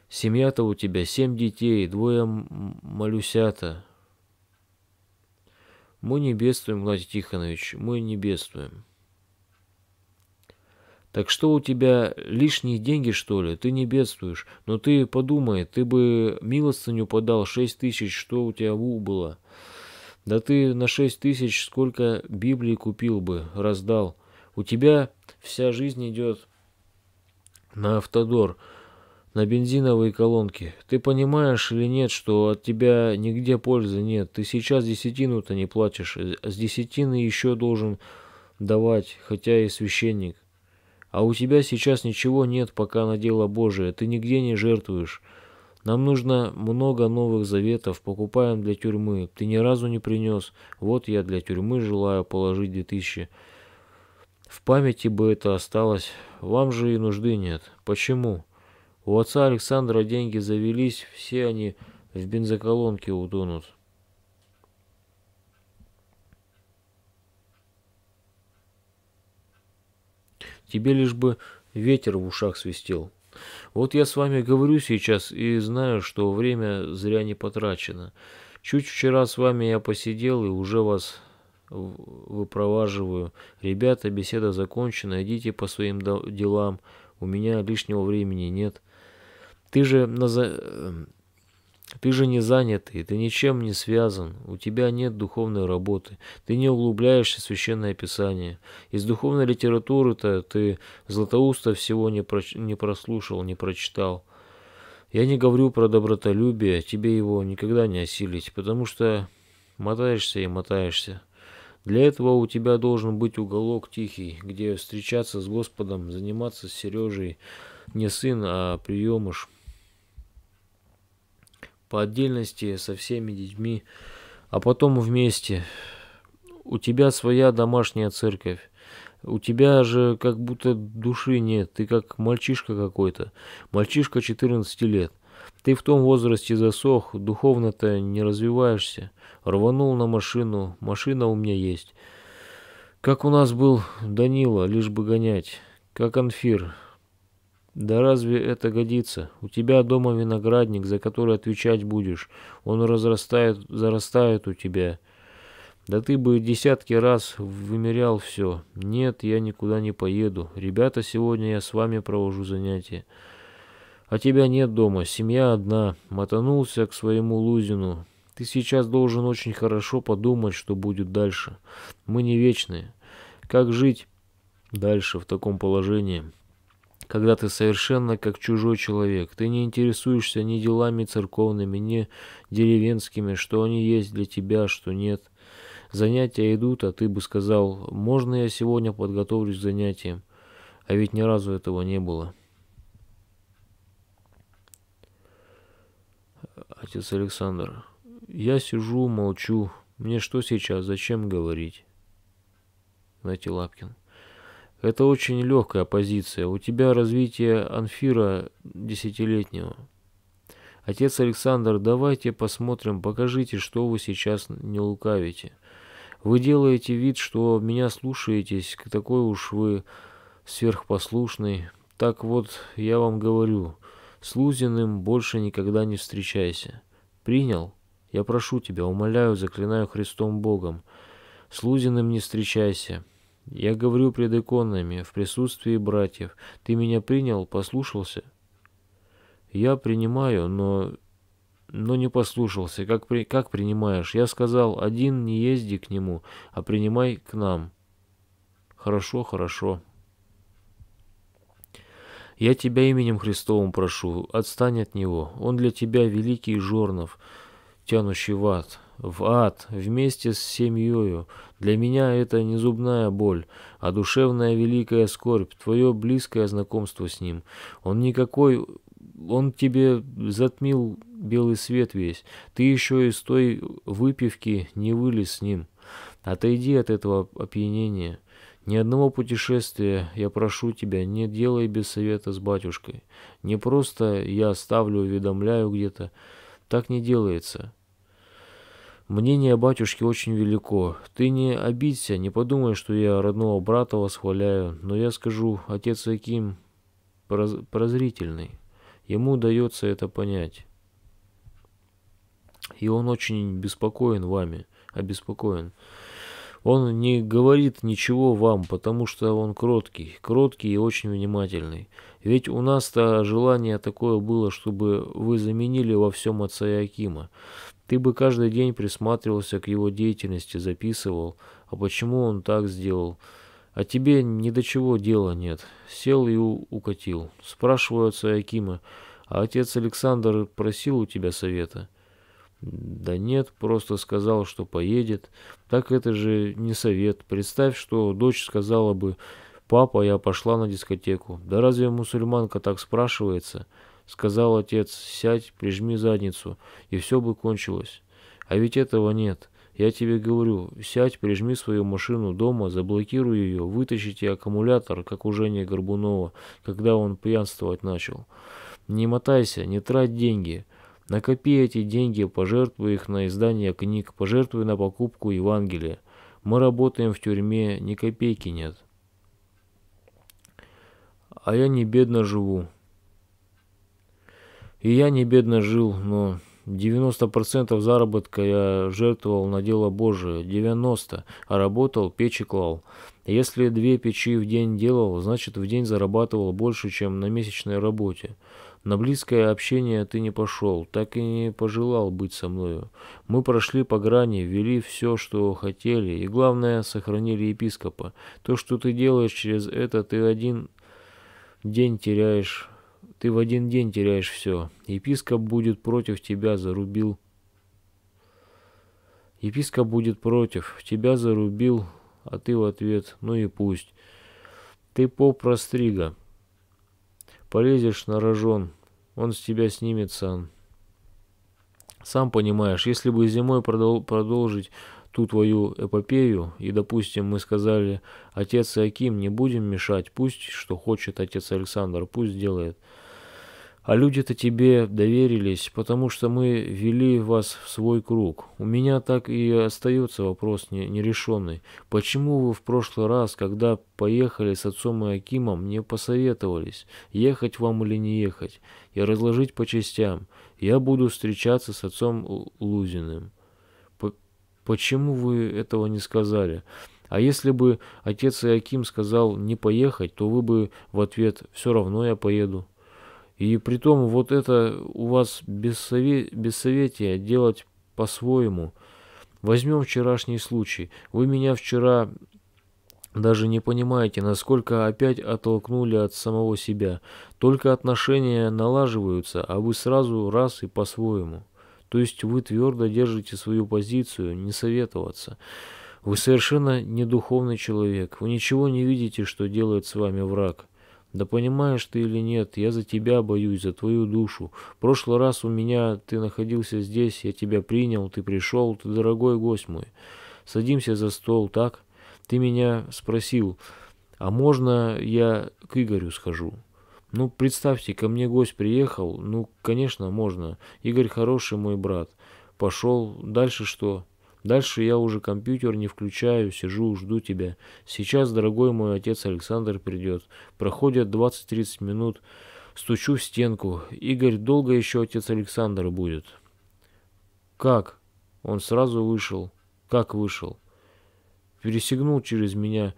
Семья-то у тебя, семь детей, двое малюсята. Мы не бедствуем, Владимир Тихонович, мы не бедствуем. Так что у тебя лишние деньги, что ли? Ты не бедствуешь. Но ты подумай, ты бы милостыню подал шесть тысяч, что у тебя в было? Да ты на шесть тысяч сколько Библии купил бы, раздал. У тебя вся жизнь идет на автодор на бензиновые колонки. Ты понимаешь или нет, что от тебя нигде пользы нет. Ты сейчас десятину-то не платишь, а с десятины еще должен давать, хотя и священник. А у тебя сейчас ничего нет, пока на дело Божие. Ты нигде не жертвуешь. Нам нужно много новых заветов, покупаем для тюрьмы. Ты ни разу не принес. Вот я для тюрьмы желаю положить две тысячи. В памяти бы это осталось. Вам же и нужды нет. Почему?» У отца Александра деньги завелись, все они в бензоколонке утонут. Тебе лишь бы ветер в ушах свистел. Вот я с вами говорю сейчас и знаю, что время зря не потрачено. Чуть вчера с вами я посидел и уже вас выпроваживаю. Ребята, беседа закончена, идите по своим делам. У меня лишнего времени нет. Ты же, ты же не занятый, ты ничем не связан, у тебя нет духовной работы, ты не углубляешься в священное писание. Из духовной литературы-то ты Златоуста всего не, про... не прослушал, не прочитал. Я не говорю про добротолюбие, тебе его никогда не осилить, потому что мотаешься и мотаешься. Для этого у тебя должен быть уголок тихий, где встречаться с Господом, заниматься с Сережей не сын, а приемыш – по отдельности со всеми детьми, а потом вместе. У тебя своя домашняя церковь. У тебя же как будто души нет, ты как мальчишка какой-то, мальчишка 14 лет. Ты в том возрасте засох, духовно-то не развиваешься. Рванул на машину, машина у меня есть. Как у нас был Данила, лишь бы гонять. Как Анфир, да разве это годится? У тебя дома виноградник, за который отвечать будешь. Он разрастает, зарастает у тебя. Да ты бы десятки раз вымерял все. Нет, я никуда не поеду. Ребята, сегодня я с вами провожу занятия. А тебя нет дома, семья одна. Мотанулся к своему Лузину. Ты сейчас должен очень хорошо подумать, что будет дальше. Мы не вечные. Как жить дальше в таком положении?» когда ты совершенно как чужой человек. Ты не интересуешься ни делами церковными, ни деревенскими, что они есть для тебя, что нет. Занятия идут, а ты бы сказал, можно я сегодня подготовлюсь к занятиям? А ведь ни разу этого не было. Отец Александр, я сижу, молчу. Мне что сейчас, зачем говорить? Знаете, Лапкин. Это очень легкая позиция. У тебя развитие анфира десятилетнего. Отец Александр, давайте посмотрим, покажите, что вы сейчас не лукавите. Вы делаете вид, что меня слушаетесь, такой уж вы сверхпослушный. Так вот, я вам говорю, с Лузиным больше никогда не встречайся. Принял? Я прошу тебя, умоляю, заклинаю Христом Богом. С Лузиным не встречайся. Я говорю пред иконами, в присутствии братьев. Ты меня принял, послушался? Я принимаю, но... Но не послушался. Как, при... как принимаешь? Я сказал, один не езди к нему, а принимай к нам. Хорошо, хорошо. Я тебя именем Христовым прошу, отстань от него. Он для тебя великий жорнов, тянущий в ад в ад вместе с семьёю. Для меня это не зубная боль, а душевная великая скорбь, твое близкое знакомство с ним. Он никакой... Он тебе затмил белый свет весь. Ты еще из той выпивки не вылез с ним. Отойди от этого опьянения. Ни одного путешествия, я прошу тебя, не делай без совета с батюшкой. Не просто я ставлю, уведомляю где-то. Так не делается. Мнение батюшки очень велико. Ты не обидься, не подумай, что я родного брата восхваляю, но я скажу, отец Аким прозрительный. Ему дается это понять. И он очень беспокоен вами, обеспокоен. Он не говорит ничего вам, потому что он кроткий, кроткий и очень внимательный. Ведь у нас-то желание такое было, чтобы вы заменили во всем отца Якима. Ты бы каждый день присматривался к его деятельности, записывал, а почему он так сделал. А тебе ни до чего дела нет. Сел и укатил. Спрашиваю отца Акима, а отец Александр просил у тебя совета? Да нет, просто сказал, что поедет. Так это же не совет. Представь, что дочь сказала бы, папа, я пошла на дискотеку. Да разве мусульманка так спрашивается?» сказал отец, сядь, прижми задницу, и все бы кончилось. А ведь этого нет. Я тебе говорю, сядь, прижми свою машину дома, заблокируй ее, вытащите аккумулятор, как у Жени Горбунова, когда он пьянствовать начал. Не мотайся, не трать деньги. Накопи эти деньги, пожертвуй их на издание книг, пожертвуй на покупку Евангелия. Мы работаем в тюрьме, ни копейки нет. А я не бедно живу, и я не бедно жил, но 90% заработка я жертвовал на дело Божие, 90%, а работал, печи клал. Если две печи в день делал, значит в день зарабатывал больше, чем на месячной работе. На близкое общение ты не пошел, так и не пожелал быть со мною. Мы прошли по грани, вели все, что хотели, и главное, сохранили епископа. То, что ты делаешь через это, ты один день теряешь ты в один день теряешь все. Епископ будет против тебя, зарубил. Епископ будет против. Тебя зарубил, а ты в ответ, ну и пусть. Ты поп прострига. Полезешь на рожон, он с тебя снимет сам. Сам понимаешь, если бы зимой продол продолжить ту твою эпопею, и, допустим, мы сказали, отец Аким, не будем мешать, пусть что хочет отец Александр, пусть делает. А люди-то тебе доверились, потому что мы вели вас в свой круг. У меня так и остается вопрос нерешенный. Почему вы в прошлый раз, когда поехали с отцом и Акимом, не посоветовались, ехать вам или не ехать, и разложить по частям? Я буду встречаться с отцом Лузиным. Почему вы этого не сказали? А если бы отец Иаким сказал не поехать, то вы бы в ответ «все равно я поеду». И при том вот это у вас бессове... бессоветие делать по-своему. Возьмем вчерашний случай. Вы меня вчера даже не понимаете, насколько опять оттолкнули от самого себя. Только отношения налаживаются, а вы сразу раз и по-своему. То есть вы твердо держите свою позицию, не советоваться. Вы совершенно не духовный человек. Вы ничего не видите, что делает с вами враг. Да понимаешь ты или нет, я за тебя боюсь, за твою душу. В прошлый раз у меня ты находился здесь, я тебя принял, ты пришел, ты дорогой гость мой. Садимся за стол, так? Ты меня спросил, а можно я к Игорю схожу? Ну, представьте, ко мне гость приехал. Ну, конечно, можно. Игорь хороший мой брат. Пошел. Дальше что? Дальше я уже компьютер не включаю, сижу, жду тебя. Сейчас, дорогой мой отец Александр придет. Проходят 20-30 минут. Стучу в стенку. Игорь, долго еще отец Александр будет? Как? Он сразу вышел. Как вышел? Пересегнул через меня.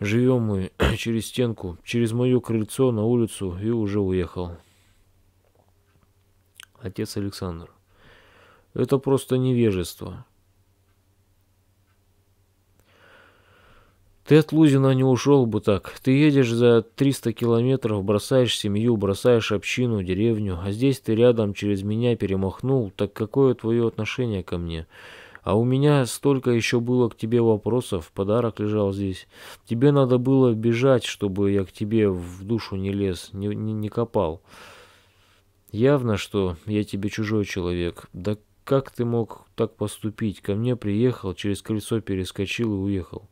Живем мы через стенку, через мое крыльцо на улицу и уже уехал. Отец Александр. Это просто невежество. Ты от Лузина не ушел бы так. Ты едешь за 300 километров, бросаешь семью, бросаешь общину, деревню, а здесь ты рядом через меня перемахнул. Так какое твое отношение ко мне?» А у меня столько еще было к тебе вопросов, подарок лежал здесь. Тебе надо было бежать, чтобы я к тебе в душу не лез, не, не, не копал. Явно, что я тебе чужой человек. Да как ты мог так поступить? Ко мне приехал, через кольцо перескочил и уехал.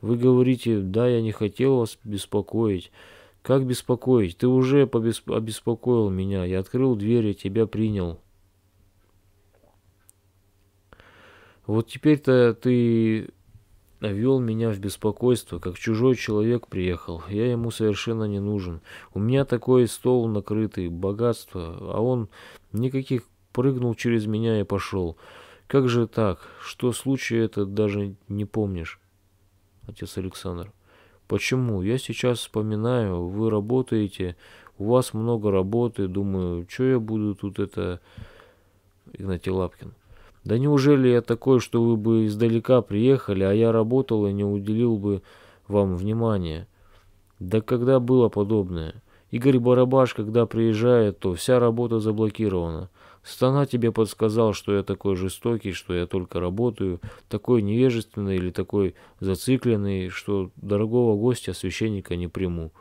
Вы говорите, да, я не хотел вас беспокоить. Как беспокоить? Ты уже побесп... обеспокоил меня. Я открыл дверь и тебя принял. Вот теперь-то ты ввел меня в беспокойство, как чужой человек приехал. Я ему совершенно не нужен. У меня такой стол накрытый, богатство, а он никаких прыгнул через меня и пошел. Как же так? Что случай этот даже не помнишь? Отец Александр. Почему? Я сейчас вспоминаю, вы работаете, у вас много работы, думаю, что я буду тут это... Игнатий Лапкин. Да неужели я такой, что вы бы издалека приехали, а я работал и не уделил бы вам внимания? Да когда было подобное? Игорь Барабаш, когда приезжает, то вся работа заблокирована. Стана тебе подсказал, что я такой жестокий, что я только работаю, такой невежественный или такой зацикленный, что дорогого гостя священника не приму.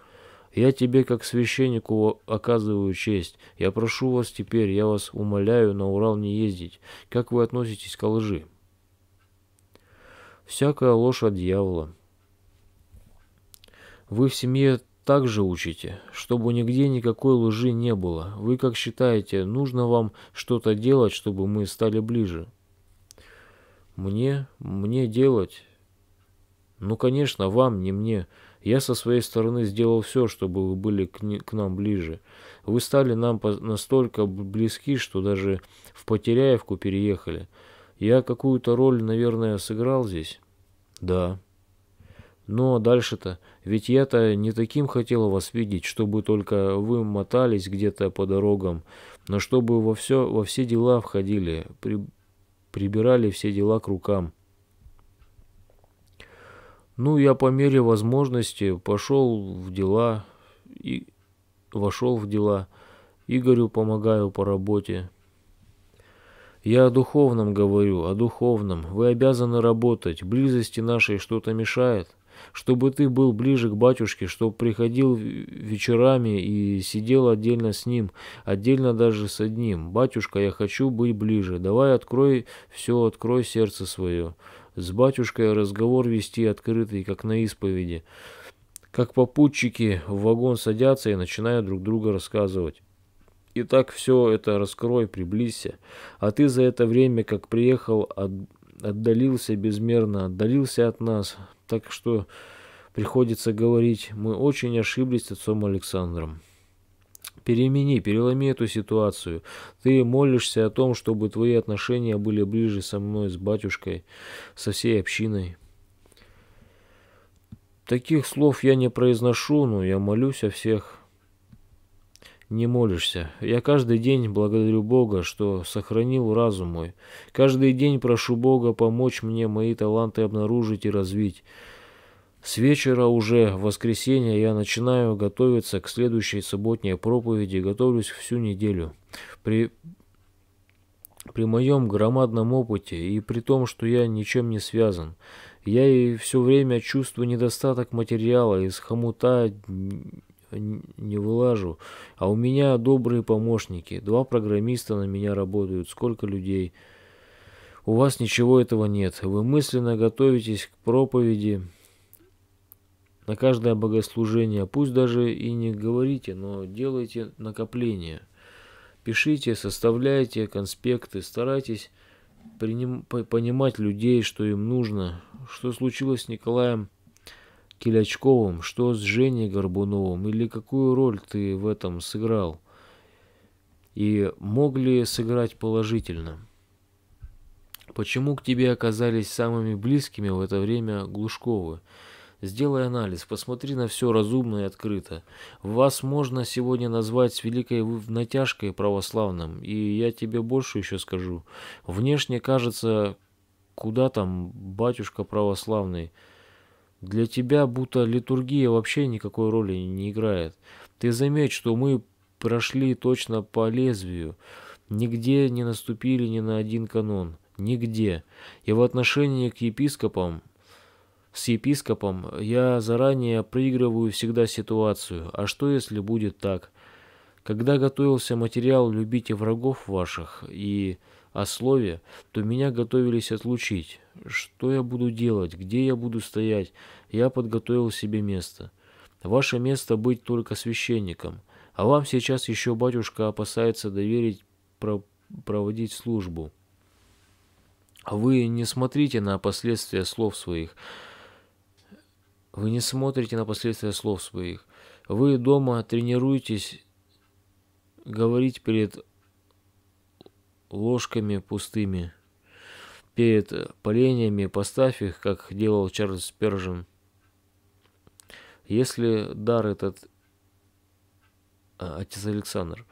Я тебе, как священнику, оказываю честь. Я прошу вас теперь, я вас умоляю на Урал не ездить. Как вы относитесь к лжи? Всякая ложь от дьявола. Вы в семье также учите, чтобы нигде никакой лжи не было. Вы как считаете, нужно вам что-то делать, чтобы мы стали ближе? Мне? Мне делать? Ну, конечно, вам, не мне. Я со своей стороны сделал все, чтобы вы были к, не, к нам ближе. Вы стали нам настолько близки, что даже в Потеряевку переехали. Я какую-то роль, наверное, сыграл здесь? Да. Но ну, а дальше-то, ведь я-то не таким хотел вас видеть, чтобы только вы мотались где-то по дорогам, но чтобы во все, во все дела входили, при, прибирали все дела к рукам. Ну, я по мере возможности пошел в дела и вошел в дела. Игорю помогаю по работе. Я о духовном говорю, о духовном. Вы обязаны работать. Близости нашей что-то мешает. Чтобы ты был ближе к батюшке, чтобы приходил вечерами и сидел отдельно с ним, отдельно даже с одним. Батюшка, я хочу быть ближе. Давай открой все, открой сердце свое. С батюшкой разговор вести открытый, как на исповеди. Как попутчики в вагон садятся и начинают друг друга рассказывать. И так все это раскрой, приблизься. А ты за это время, как приехал, от... отдалился безмерно, отдалился от нас. Так что приходится говорить, мы очень ошиблись с отцом Александром. Перемени, переломи эту ситуацию. Ты молишься о том, чтобы твои отношения были ближе со мной, с батюшкой, со всей общиной. Таких слов я не произношу, но я молюсь о всех. Не молишься. Я каждый день благодарю Бога, что сохранил разум мой. Каждый день прошу Бога помочь мне мои таланты обнаружить и развить. С вечера уже в воскресенье я начинаю готовиться к следующей субботней проповеди, готовлюсь всю неделю. При, при моем громадном опыте и при том, что я ничем не связан, я и все время чувствую недостаток материала, из хомута не вылажу. А у меня добрые помощники, два программиста на меня работают, сколько людей. У вас ничего этого нет, вы мысленно готовитесь к проповеди, на каждое богослужение, пусть даже и не говорите, но делайте накопления. Пишите, составляйте конспекты, старайтесь приним, понимать людей, что им нужно, что случилось с Николаем Келячковым, что с Женей Горбуновым или какую роль ты в этом сыграл и мог ли сыграть положительно. Почему к тебе оказались самыми близкими в это время Глушковы? Сделай анализ, посмотри на все разумно и открыто. Вас можно сегодня назвать с великой натяжкой православным, и я тебе больше еще скажу. Внешне кажется, куда там батюшка православный. Для тебя будто литургия вообще никакой роли не играет. Ты заметь, что мы прошли точно по лезвию. Нигде не наступили ни на один канон. Нигде. И в отношении к епископам с епископом, я заранее проигрываю всегда ситуацию. А что, если будет так? Когда готовился материал «Любите врагов ваших» и о слове, то меня готовились отлучить. Что я буду делать? Где я буду стоять? Я подготовил себе место. Ваше место быть только священником. А вам сейчас еще батюшка опасается доверить про проводить службу. Вы не смотрите на последствия слов своих. Вы не смотрите на последствия слов своих. Вы дома тренируетесь говорить перед ложками пустыми, перед поленьями, поставь их, как делал Чарльз Спержин. Если дар этот... А, отец Александр.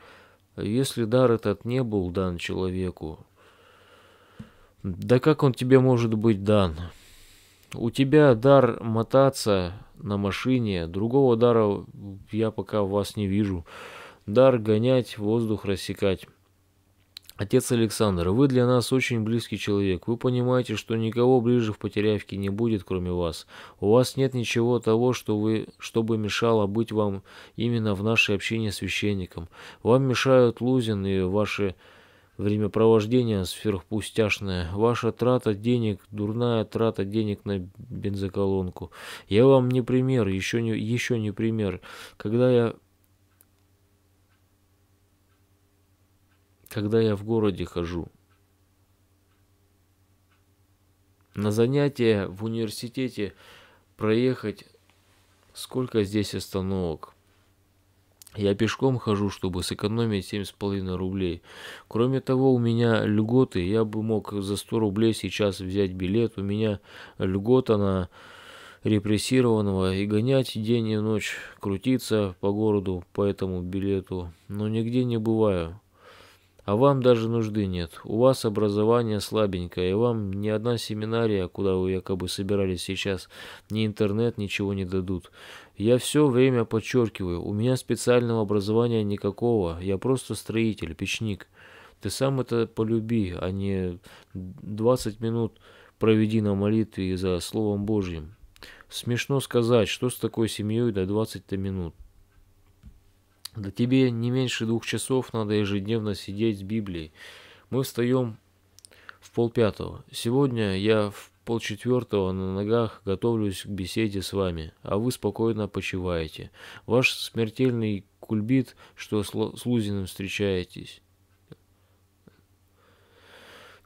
Если дар этот не был дан человеку, да как он тебе может быть дан? У тебя дар мотаться на машине, другого дара я пока в вас не вижу. Дар гонять, воздух рассекать. Отец Александр, вы для нас очень близкий человек. Вы понимаете, что никого ближе в Потерявке не будет, кроме вас. У вас нет ничего того, что вы, чтобы мешало быть вам именно в нашей общине священником. Вам мешают Лузин и ваши времяпровождение сверхпустяшное. Ваша трата денег, дурная трата денег на бензоколонку. Я вам не пример, еще не, еще не пример. Когда я... Когда я в городе хожу. На занятия в университете проехать сколько здесь остановок. Я пешком хожу, чтобы сэкономить 7,5 рублей. Кроме того, у меня льготы. Я бы мог за 100 рублей сейчас взять билет. У меня льгота на репрессированного и гонять день и ночь, крутиться по городу по этому билету. Но нигде не бываю. А вам даже нужды нет. У вас образование слабенькое, и вам ни одна семинария, куда вы якобы собирались сейчас, ни интернет ничего не дадут. Я все время подчеркиваю, у меня специального образования никакого, я просто строитель, печник. Ты сам это полюби, а не 20 минут проведи на молитве за Словом Божьим. Смешно сказать, что с такой семьей до 20 минут. Да тебе не меньше двух часов надо ежедневно сидеть с Библией. Мы встаем в полпятого. Сегодня я в полчетвертого на ногах готовлюсь к беседе с вами, а вы спокойно почиваете. Ваш смертельный кульбит, что с Лузиным встречаетесь.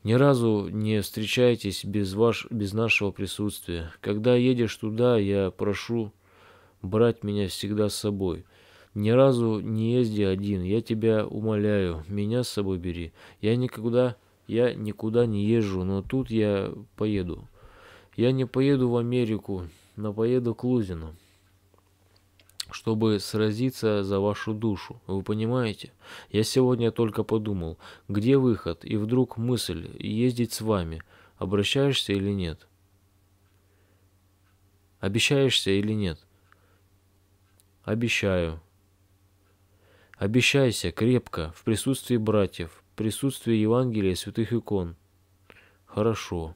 Ни разу не встречайтесь без, ваш, без нашего присутствия. Когда едешь туда, я прошу брать меня всегда с собой. Ни разу не езди один, я тебя умоляю, меня с собой бери. Я никуда, я никуда не езжу, но тут я поеду. Я не поеду в Америку, но поеду к Лузину, чтобы сразиться за вашу душу. Вы понимаете? Я сегодня только подумал, где выход, и вдруг мысль ездить с вами. Обращаешься или нет? Обещаешься или нет? Обещаю. Обещайся крепко, в присутствии братьев, в присутствии Евангелия святых икон. Хорошо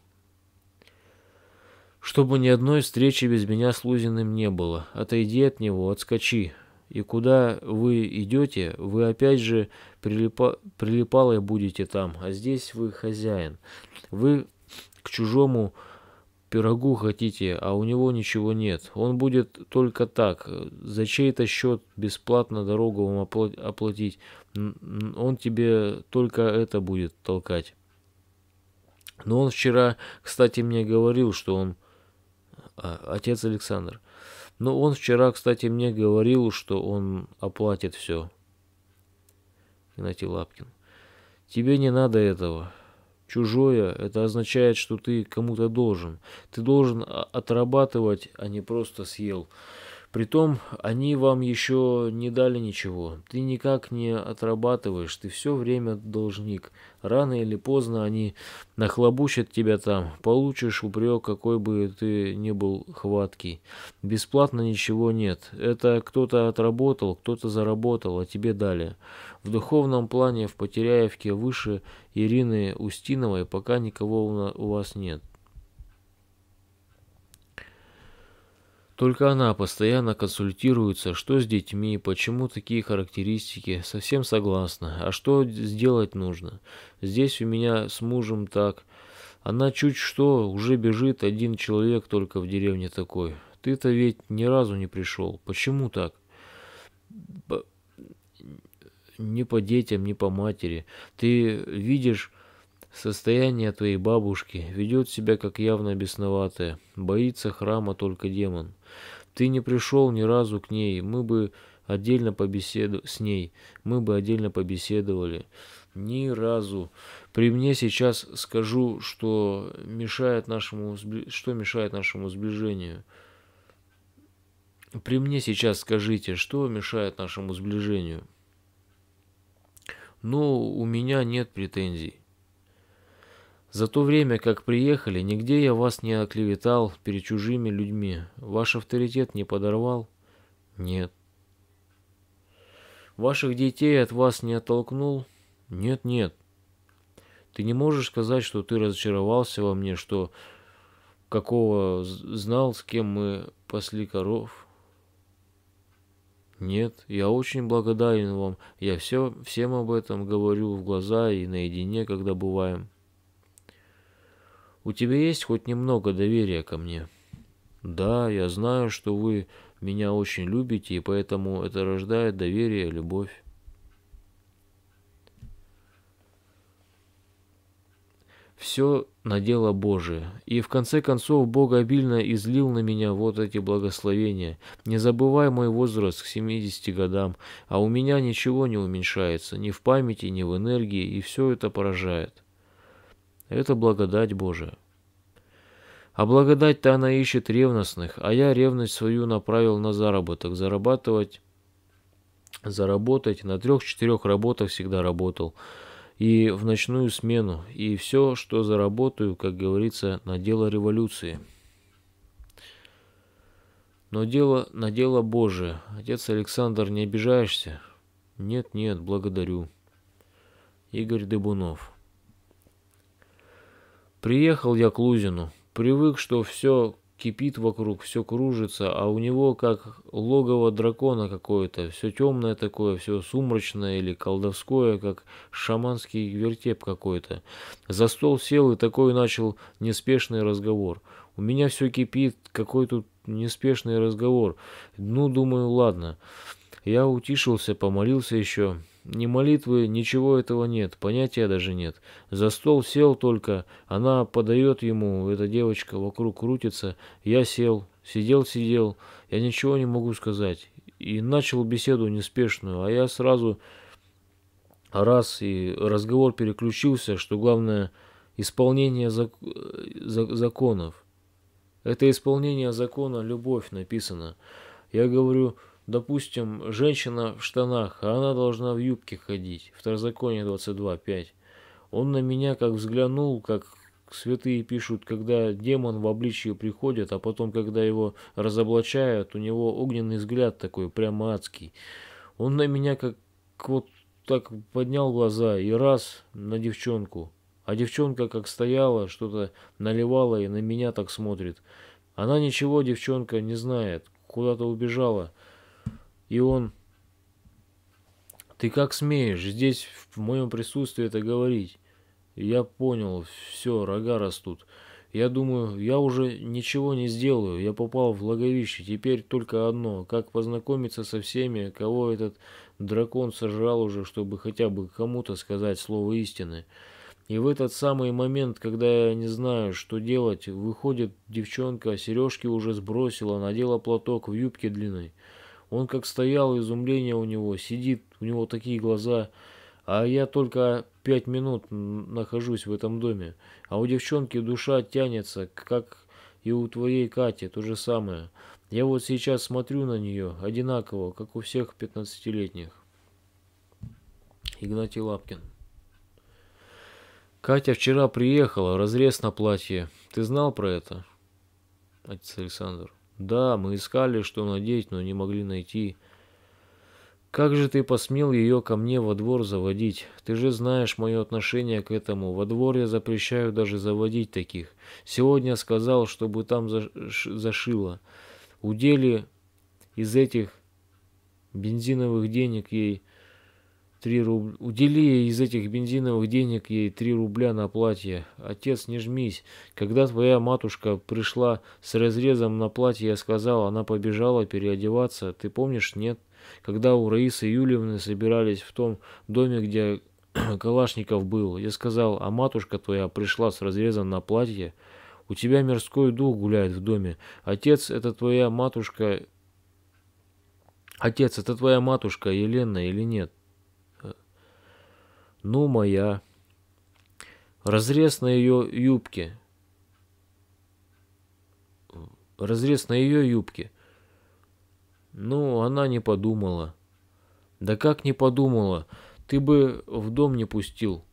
чтобы ни одной встречи без меня с Лузиным не было. Отойди от него, отскочи. И куда вы идете, вы опять же прилипа... прилипалой будете там, а здесь вы хозяин. Вы к чужому пирогу хотите, а у него ничего нет. Он будет только так, за чей-то счет бесплатно дорогу вам оплатить. Он тебе только это будет толкать. Но он вчера, кстати, мне говорил, что он а, отец Александр. но ну, он вчера, кстати, мне говорил, что он оплатит все. Игнатий Лапкин. Тебе не надо этого. Чужое – это означает, что ты кому-то должен. Ты должен отрабатывать, а не просто съел. Притом, они вам еще не дали ничего. Ты никак не отрабатываешь, ты все время должник. Рано или поздно они нахлобучат тебя там. Получишь упрек, какой бы ты ни был хваткий. Бесплатно ничего нет. Это кто-то отработал, кто-то заработал, а тебе дали. В духовном плане в Потеряевке выше Ирины Устиновой пока никого у вас нет. Только она постоянно консультируется, что с детьми, почему такие характеристики, совсем согласна, а что сделать нужно. Здесь у меня с мужем так. Она чуть что, уже бежит, один человек только в деревне такой. Ты-то ведь ни разу не пришел, почему так? По... Ни по детям, не по матери. Ты видишь, Состояние твоей бабушки ведет себя как явно бесноватое. Боится храма только демон. Ты не пришел ни разу к ней, мы бы отдельно побеседу с ней, мы бы отдельно побеседовали. Ни разу. При мне сейчас скажу, что мешает нашему, что мешает нашему сближению. При мне сейчас скажите, что мешает нашему сближению. Но ну, у меня нет претензий. За то время, как приехали, нигде я вас не оклеветал перед чужими людьми. Ваш авторитет не подорвал? Нет. Ваших детей от вас не оттолкнул? Нет, нет. Ты не можешь сказать, что ты разочаровался во мне, что какого знал, с кем мы пасли коров? Нет, я очень благодарен вам. Я все, всем об этом говорю в глаза и наедине, когда бываем. У тебя есть хоть немного доверия ко мне? Да, я знаю, что вы меня очень любите, и поэтому это рождает доверие и любовь. Все на дело Божие. И в конце концов Бог обильно излил на меня вот эти благословения. Не забывай мой возраст к 70 годам, а у меня ничего не уменьшается, ни в памяти, ни в энергии, и все это поражает. Это благодать Божия. А благодать-то она ищет ревностных, а я ревность свою направил на заработок. Зарабатывать, заработать. На трех-четырех работах всегда работал. И в ночную смену. И все, что заработаю, как говорится, на дело революции. Но дело на дело Божие. Отец Александр, не обижаешься? Нет, нет, благодарю. Игорь Дебунов. Приехал я к Лузину. Привык, что все кипит вокруг, все кружится, а у него как логово дракона какое-то, все темное такое, все сумрачное или колдовское, как шаманский вертеп какой-то. За стол сел и такой начал неспешный разговор. У меня все кипит, какой тут неспешный разговор. Ну, думаю, ладно. Я утишился, помолился еще, ни молитвы, ничего этого нет, понятия даже нет. За стол сел только, она подает ему, эта девочка вокруг крутится. Я сел, сидел, сидел, я ничего не могу сказать. И начал беседу неспешную, а я сразу раз и разговор переключился, что главное исполнение зак... Э, за... законов. Это исполнение закона любовь написано. Я говорю, Допустим, женщина в штанах, а она должна в юбке ходить. Второзаконие 22.5. Он на меня как взглянул, как святые пишут, когда демон в обличье приходит, а потом, когда его разоблачают, у него огненный взгляд такой, прямо адский. Он на меня как вот так поднял глаза и раз на девчонку. А девчонка как стояла, что-то наливала и на меня так смотрит. Она ничего, девчонка, не знает, куда-то убежала. И он... Ты как смеешь здесь в моем присутствии это говорить? Я понял, все, рога растут. Я думаю, я уже ничего не сделаю. Я попал в логовище. Теперь только одно. Как познакомиться со всеми, кого этот дракон сожрал уже, чтобы хотя бы кому-то сказать слово истины. И в этот самый момент, когда я не знаю, что делать, выходит девчонка, сережки уже сбросила, надела платок в юбке длиной. Он как стоял, изумление у него, сидит, у него такие глаза. А я только пять минут нахожусь в этом доме. А у девчонки душа тянется, как и у твоей Кати, то же самое. Я вот сейчас смотрю на нее одинаково, как у всех пятнадцатилетних. Игнатий Лапкин. Катя вчера приехала, разрез на платье. Ты знал про это? Отец Александр. Да, мы искали, что надеть, но не могли найти. Как же ты посмел ее ко мне во двор заводить? Ты же знаешь мое отношение к этому. Во двор я запрещаю даже заводить таких. Сегодня сказал, чтобы там зашило. Удели из этих бензиновых денег ей Три рубля. Удели из этих бензиновых денег ей три рубля на платье. Отец, не жмись. Когда твоя матушка пришла с разрезом на платье, я сказал, она побежала переодеваться. Ты помнишь, нет? Когда у Раисы Юлевны собирались в том доме, где Калашников был, я сказал, а матушка твоя пришла с разрезом на платье. У тебя мирской дух гуляет в доме. Отец, это твоя матушка... Отец, это твоя матушка, Елена, или нет? Ну, моя. Разрез на ее юбке. Разрез на ее юбке. Ну, она не подумала. Да как не подумала? Ты бы в дом не пустил.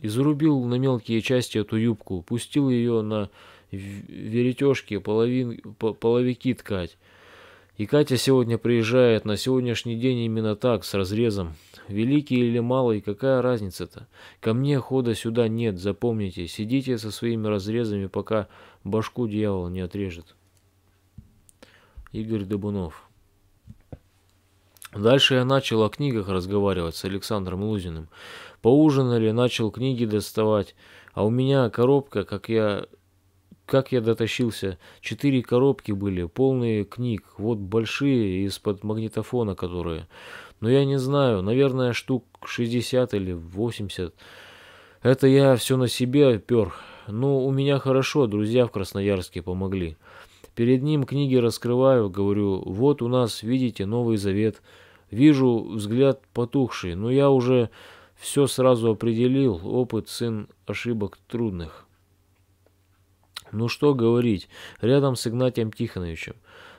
И зарубил на мелкие части эту юбку, пустил ее на веретежке половин, половики ткать. И Катя сегодня приезжает на сегодняшний день именно так, с разрезом. Великий или малый, какая разница-то? Ко мне хода сюда нет, запомните. Сидите со своими разрезами, пока башку дьявол не отрежет. Игорь Добунов. Дальше я начал о книгах разговаривать с Александром Лузиным. Поужинали, начал книги доставать. А у меня коробка, как я как я дотащился? Четыре коробки были, полные книг. Вот большие, из-под магнитофона которые. Но я не знаю, наверное, штук 60 или 80. Это я все на себе пер. Ну, у меня хорошо, друзья в Красноярске помогли. Перед ним книги раскрываю, говорю, вот у нас, видите, Новый Завет. Вижу взгляд потухший, но я уже все сразу определил, опыт сын ошибок трудных. Ну что говорить, рядом с Игнатием Тихоновичем.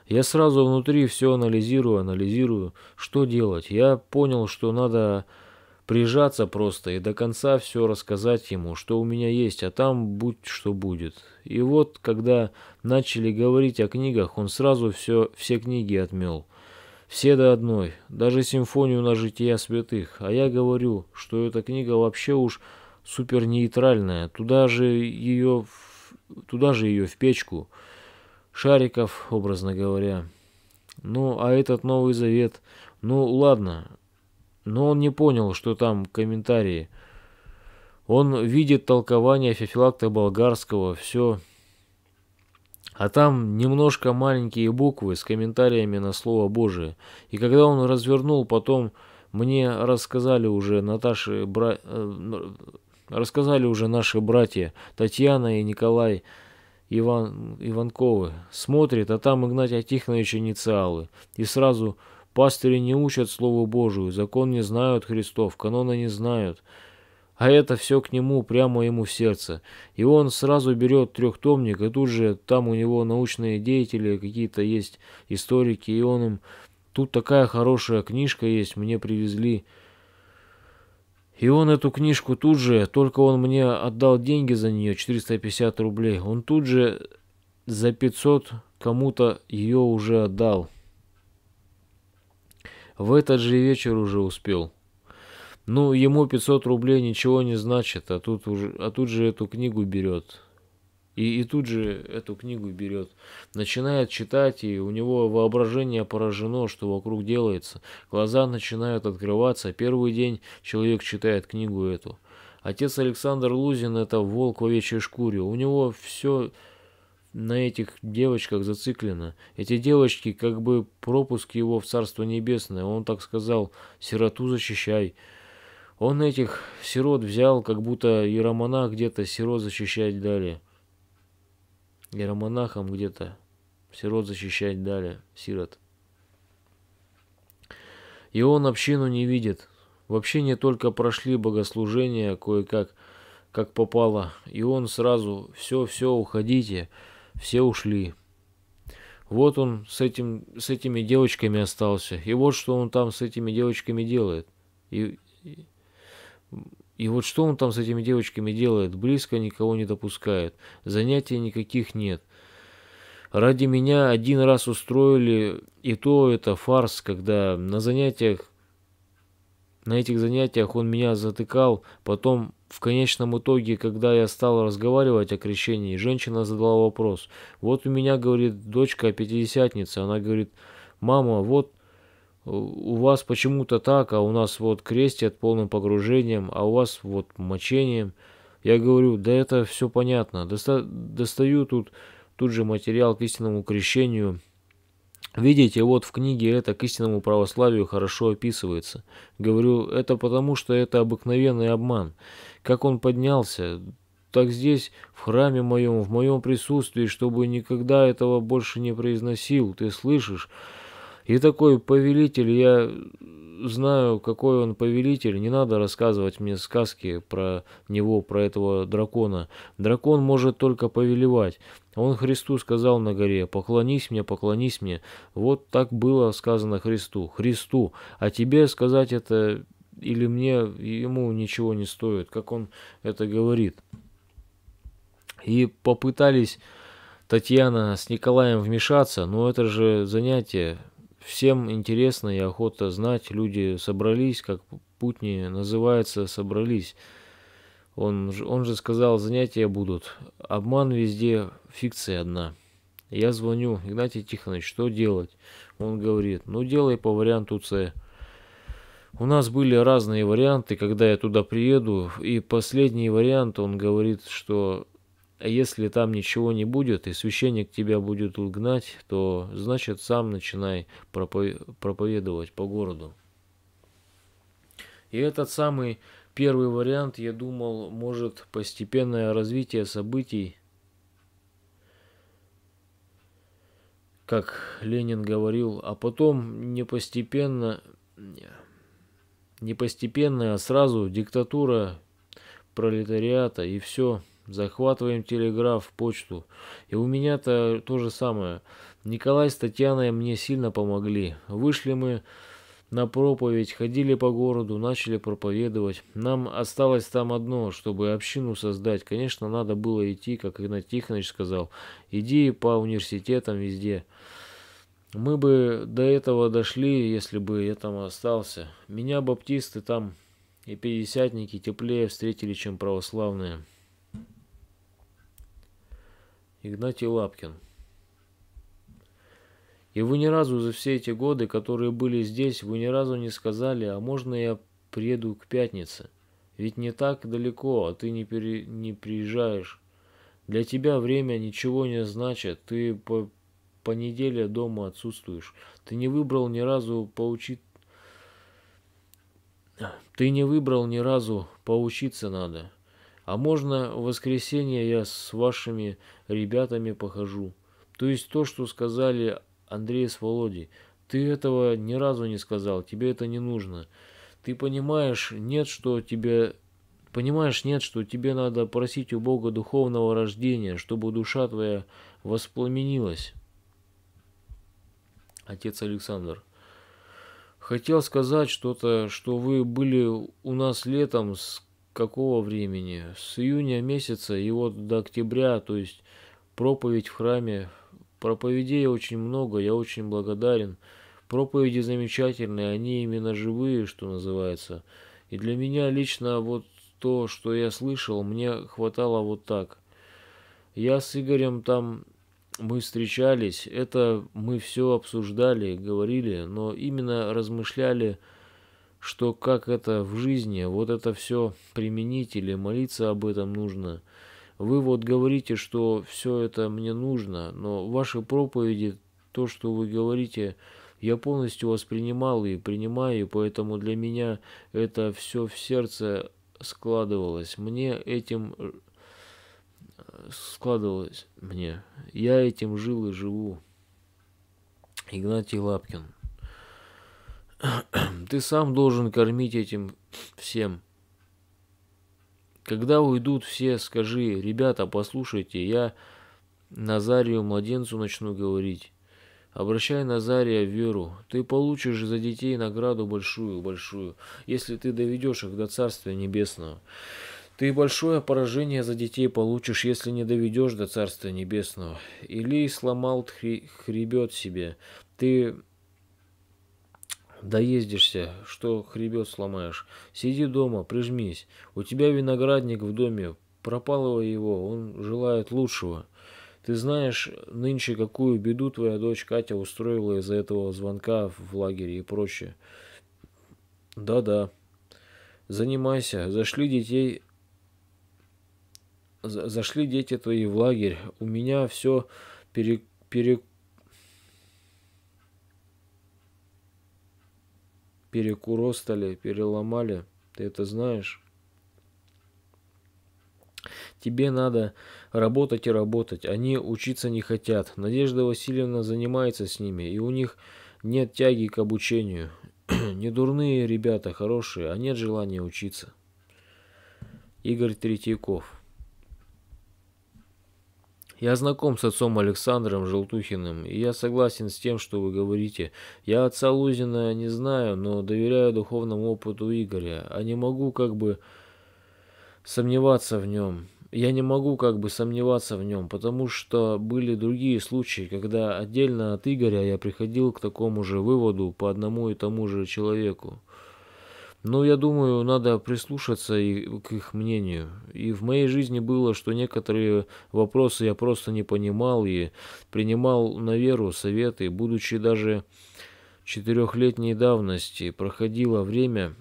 Я сразу внутри все анализирую, анализирую, что делать. Я понял, что надо прижаться просто и до конца все рассказать ему, что у меня есть, а там будь что будет. И вот, когда начали говорить о книгах, он сразу все, все книги отмел. Все до одной, даже симфонию на жития святых. А я говорю, что эта книга вообще уж супер нейтральная, туда же ее туда же ее, в печку. Шариков, образно говоря. Ну, а этот Новый Завет... Ну, ладно. Но он не понял, что там комментарии. Он видит толкование Феофилакта Болгарского, все... А там немножко маленькие буквы с комментариями на Слово Божие. И когда он развернул, потом мне рассказали уже Наташи Бра... Э, Рассказали уже наши братья Татьяна и Николай Иван, Иванковы. Смотрит, а там Игнатия Тихонович инициалы. И сразу пастыри не учат Слову Божию, закон не знают Христов, канона не знают. А это все к нему, прямо ему в сердце. И он сразу берет трехтомник, и тут же там у него научные деятели какие-то есть, историки, и он им... Тут такая хорошая книжка есть, мне привезли. И он эту книжку тут же, только он мне отдал деньги за нее, 450 рублей, он тут же за 500 кому-то ее уже отдал. В этот же вечер уже успел. Ну, ему 500 рублей ничего не значит, а тут, уже, а тут же эту книгу берет. И, и тут же эту книгу берет. Начинает читать, и у него воображение поражено, что вокруг делается. Глаза начинают открываться. Первый день человек читает книгу эту. Отец Александр Лузин – это волк в овечьей шкуре. У него все на этих девочках зациклено. Эти девочки как бы пропуск его в Царство Небесное. Он так сказал, сироту защищай. Он этих сирот взял, как будто и романа где-то сирот защищать дали иеромонахом где-то. Сирот защищать дали, сирот. И он общину не видит. В общине только прошли богослужения кое-как, как попало. И он сразу «все-все, уходите». Все ушли. Вот он с, этим, с этими девочками остался. И вот что он там с этими девочками делает. И, и вот что он там с этими девочками делает? Близко никого не допускает. Занятий никаких нет. Ради меня один раз устроили, и то это фарс, когда на занятиях, на этих занятиях он меня затыкал, потом в конечном итоге, когда я стал разговаривать о крещении, женщина задала вопрос. Вот у меня, говорит, дочка пятидесятница, она говорит, мама, вот у вас почему-то так, а у нас вот крестят полным погружением, а у вас вот мочением. Я говорю, да это все понятно. Доста достаю тут, тут же материал к истинному крещению. Видите, вот в книге это к истинному православию хорошо описывается. Говорю, это потому, что это обыкновенный обман. Как он поднялся, так здесь, в храме моем, в моем присутствии, чтобы никогда этого больше не произносил, ты слышишь? И такой повелитель, я знаю, какой он повелитель, не надо рассказывать мне сказки про него, про этого дракона. Дракон может только повелевать. Он Христу сказал на горе, поклонись мне, поклонись мне. Вот так было сказано Христу, Христу. А тебе сказать это или мне, ему ничего не стоит, как он это говорит. И попытались Татьяна с Николаем вмешаться, но это же занятие Всем интересно и охота знать, люди собрались, как путни называется, собрались. Он, он же сказал, занятия будут. Обман везде, фикция одна. Я звоню, Игнатий Тихонович, что делать? Он говорит, ну делай по варианту С. У нас были разные варианты, когда я туда приеду. И последний вариант, он говорит, что а если там ничего не будет, и священник тебя будет угнать, то значит сам начинай проповедовать по городу. И этот самый первый вариант, я думал, может постепенное развитие событий, как Ленин говорил, а потом не постепенно, не постепенно, а сразу диктатура пролетариата и все – захватываем телеграф, почту. И у меня-то то же самое. Николай с Татьяной мне сильно помогли. Вышли мы на проповедь, ходили по городу, начали проповедовать. Нам осталось там одно, чтобы общину создать. Конечно, надо было идти, как Игнат Тихонович сказал, иди по университетам везде. Мы бы до этого дошли, если бы я там остался. Меня баптисты там и пятидесятники теплее встретили, чем православные. Игнатий Лапкин. И вы ни разу за все эти годы, которые были здесь, вы ни разу не сказали, а можно я приеду к пятнице? Ведь не так далеко, а ты не, пере... не приезжаешь. Для тебя время ничего не значит, ты по, по неделе дома отсутствуешь. Ты не выбрал ни разу поучить... Ты не выбрал ни разу, поучиться надо. А можно в воскресенье я с вашими ребятами похожу. То есть то, что сказали Андрей с Володей. Ты этого ни разу не сказал, тебе это не нужно. Ты понимаешь, нет, что тебе... Понимаешь, нет, что тебе надо просить у Бога духовного рождения, чтобы душа твоя воспламенилась. Отец Александр. Хотел сказать что-то, что вы были у нас летом с какого времени? С июня месяца и вот до октября, то есть проповедь в храме. Проповедей очень много, я очень благодарен. Проповеди замечательные, они именно живые, что называется. И для меня лично вот то, что я слышал, мне хватало вот так. Я с Игорем там мы встречались, это мы все обсуждали, говорили, но именно размышляли, что как это в жизни, вот это все применить или молиться об этом нужно. Вы вот говорите, что все это мне нужно, но ваши проповеди, то, что вы говорите, я полностью воспринимал и принимаю, и поэтому для меня это все в сердце складывалось. Мне этим э, складывалось мне. Я этим жил и живу. Игнатий Лапкин. Ты сам должен кормить этим всем. Когда уйдут все, скажи, ребята, послушайте, я Назарию младенцу начну говорить. Обращай Назария в веру. Ты получишь за детей награду большую-большую, если ты доведешь их до Царствия Небесного. Ты большое поражение за детей получишь, если не доведешь до Царства Небесного. Или сломал хребет себе. Ты Доездишься, что хребет сломаешь. Сиди дома, прижмись. У тебя виноградник в доме. Пропалывай его, он желает лучшего. Ты знаешь нынче, какую беду твоя дочь Катя устроила из-за этого звонка в лагере и прочее. Да-да. Занимайся. Зашли детей... Зашли дети твои в лагерь. У меня все перек перек перекуростали, переломали. Ты это знаешь? Тебе надо работать и работать. Они учиться не хотят. Надежда Васильевна занимается с ними, и у них нет тяги к обучению. не дурные ребята, хорошие, а нет желания учиться. Игорь Третьяков я знаком с отцом Александром Желтухиным, и я согласен с тем, что вы говорите. Я отца Лузина не знаю, но доверяю духовному опыту Игоря, а не могу как бы сомневаться в нем. Я не могу как бы сомневаться в нем, потому что были другие случаи, когда отдельно от Игоря я приходил к такому же выводу по одному и тому же человеку. Ну, я думаю, надо прислушаться и к их мнению. И в моей жизни было, что некоторые вопросы я просто не понимал и принимал на веру советы, будучи даже четырехлетней давности. Проходило время,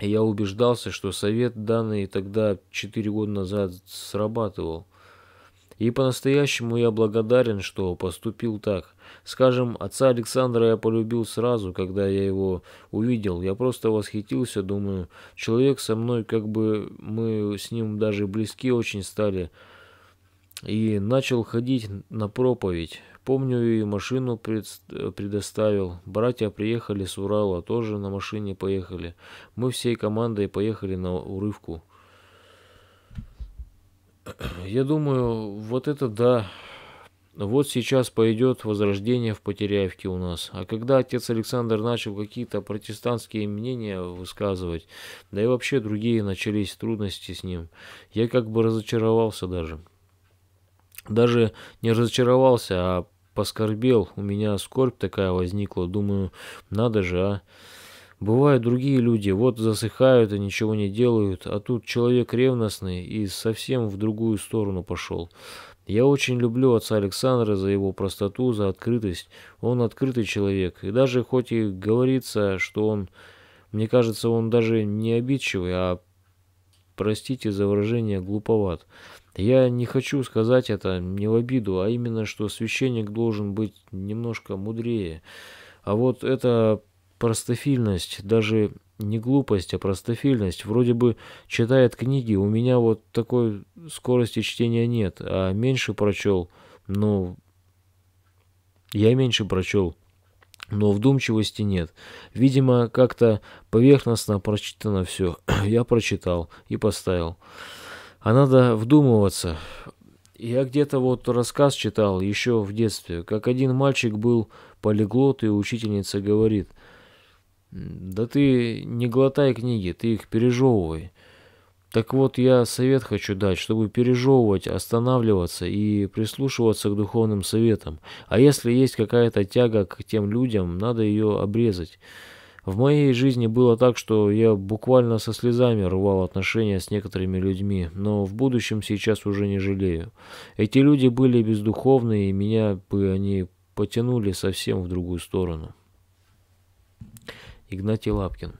и я убеждался, что совет, данный тогда четыре года назад, срабатывал. И по-настоящему я благодарен, что поступил так – Скажем, отца Александра я полюбил сразу, когда я его увидел. Я просто восхитился, думаю, человек со мной, как бы мы с ним даже близки очень стали. И начал ходить на проповедь. Помню, и машину предоставил. Братья приехали с Урала, тоже на машине поехали. Мы всей командой поехали на урывку. Я думаю, вот это да. Вот сейчас пойдет возрождение в Потеряевке у нас. А когда отец Александр начал какие-то протестантские мнения высказывать, да и вообще другие начались трудности с ним, я как бы разочаровался даже. Даже не разочаровался, а поскорбел. У меня скорбь такая возникла. Думаю, надо же, а. Бывают другие люди, вот засыхают и ничего не делают, а тут человек ревностный и совсем в другую сторону пошел. Я очень люблю отца Александра за его простоту, за открытость. Он открытый человек. И даже хоть и говорится, что он... Мне кажется, он даже не обидчивый, а, простите за выражение, глуповат. Я не хочу сказать это не в обиду, а именно, что священник должен быть немножко мудрее. А вот эта простофильность, даже не глупость, а простофильность. Вроде бы читает книги, у меня вот такой скорости чтения нет, а меньше прочел, ну, я меньше прочел, но вдумчивости нет. Видимо, как-то поверхностно прочитано все. я прочитал и поставил. А надо вдумываться. Я где-то вот рассказ читал еще в детстве, как один мальчик был полиглот, и учительница говорит – да ты не глотай книги, ты их пережевывай. Так вот, я совет хочу дать, чтобы пережевывать, останавливаться и прислушиваться к духовным советам. А если есть какая-то тяга к тем людям, надо ее обрезать. В моей жизни было так, что я буквально со слезами рвал отношения с некоторыми людьми, но в будущем сейчас уже не жалею. Эти люди были бездуховные, и меня бы они потянули совсем в другую сторону. Игнатий Лапкин.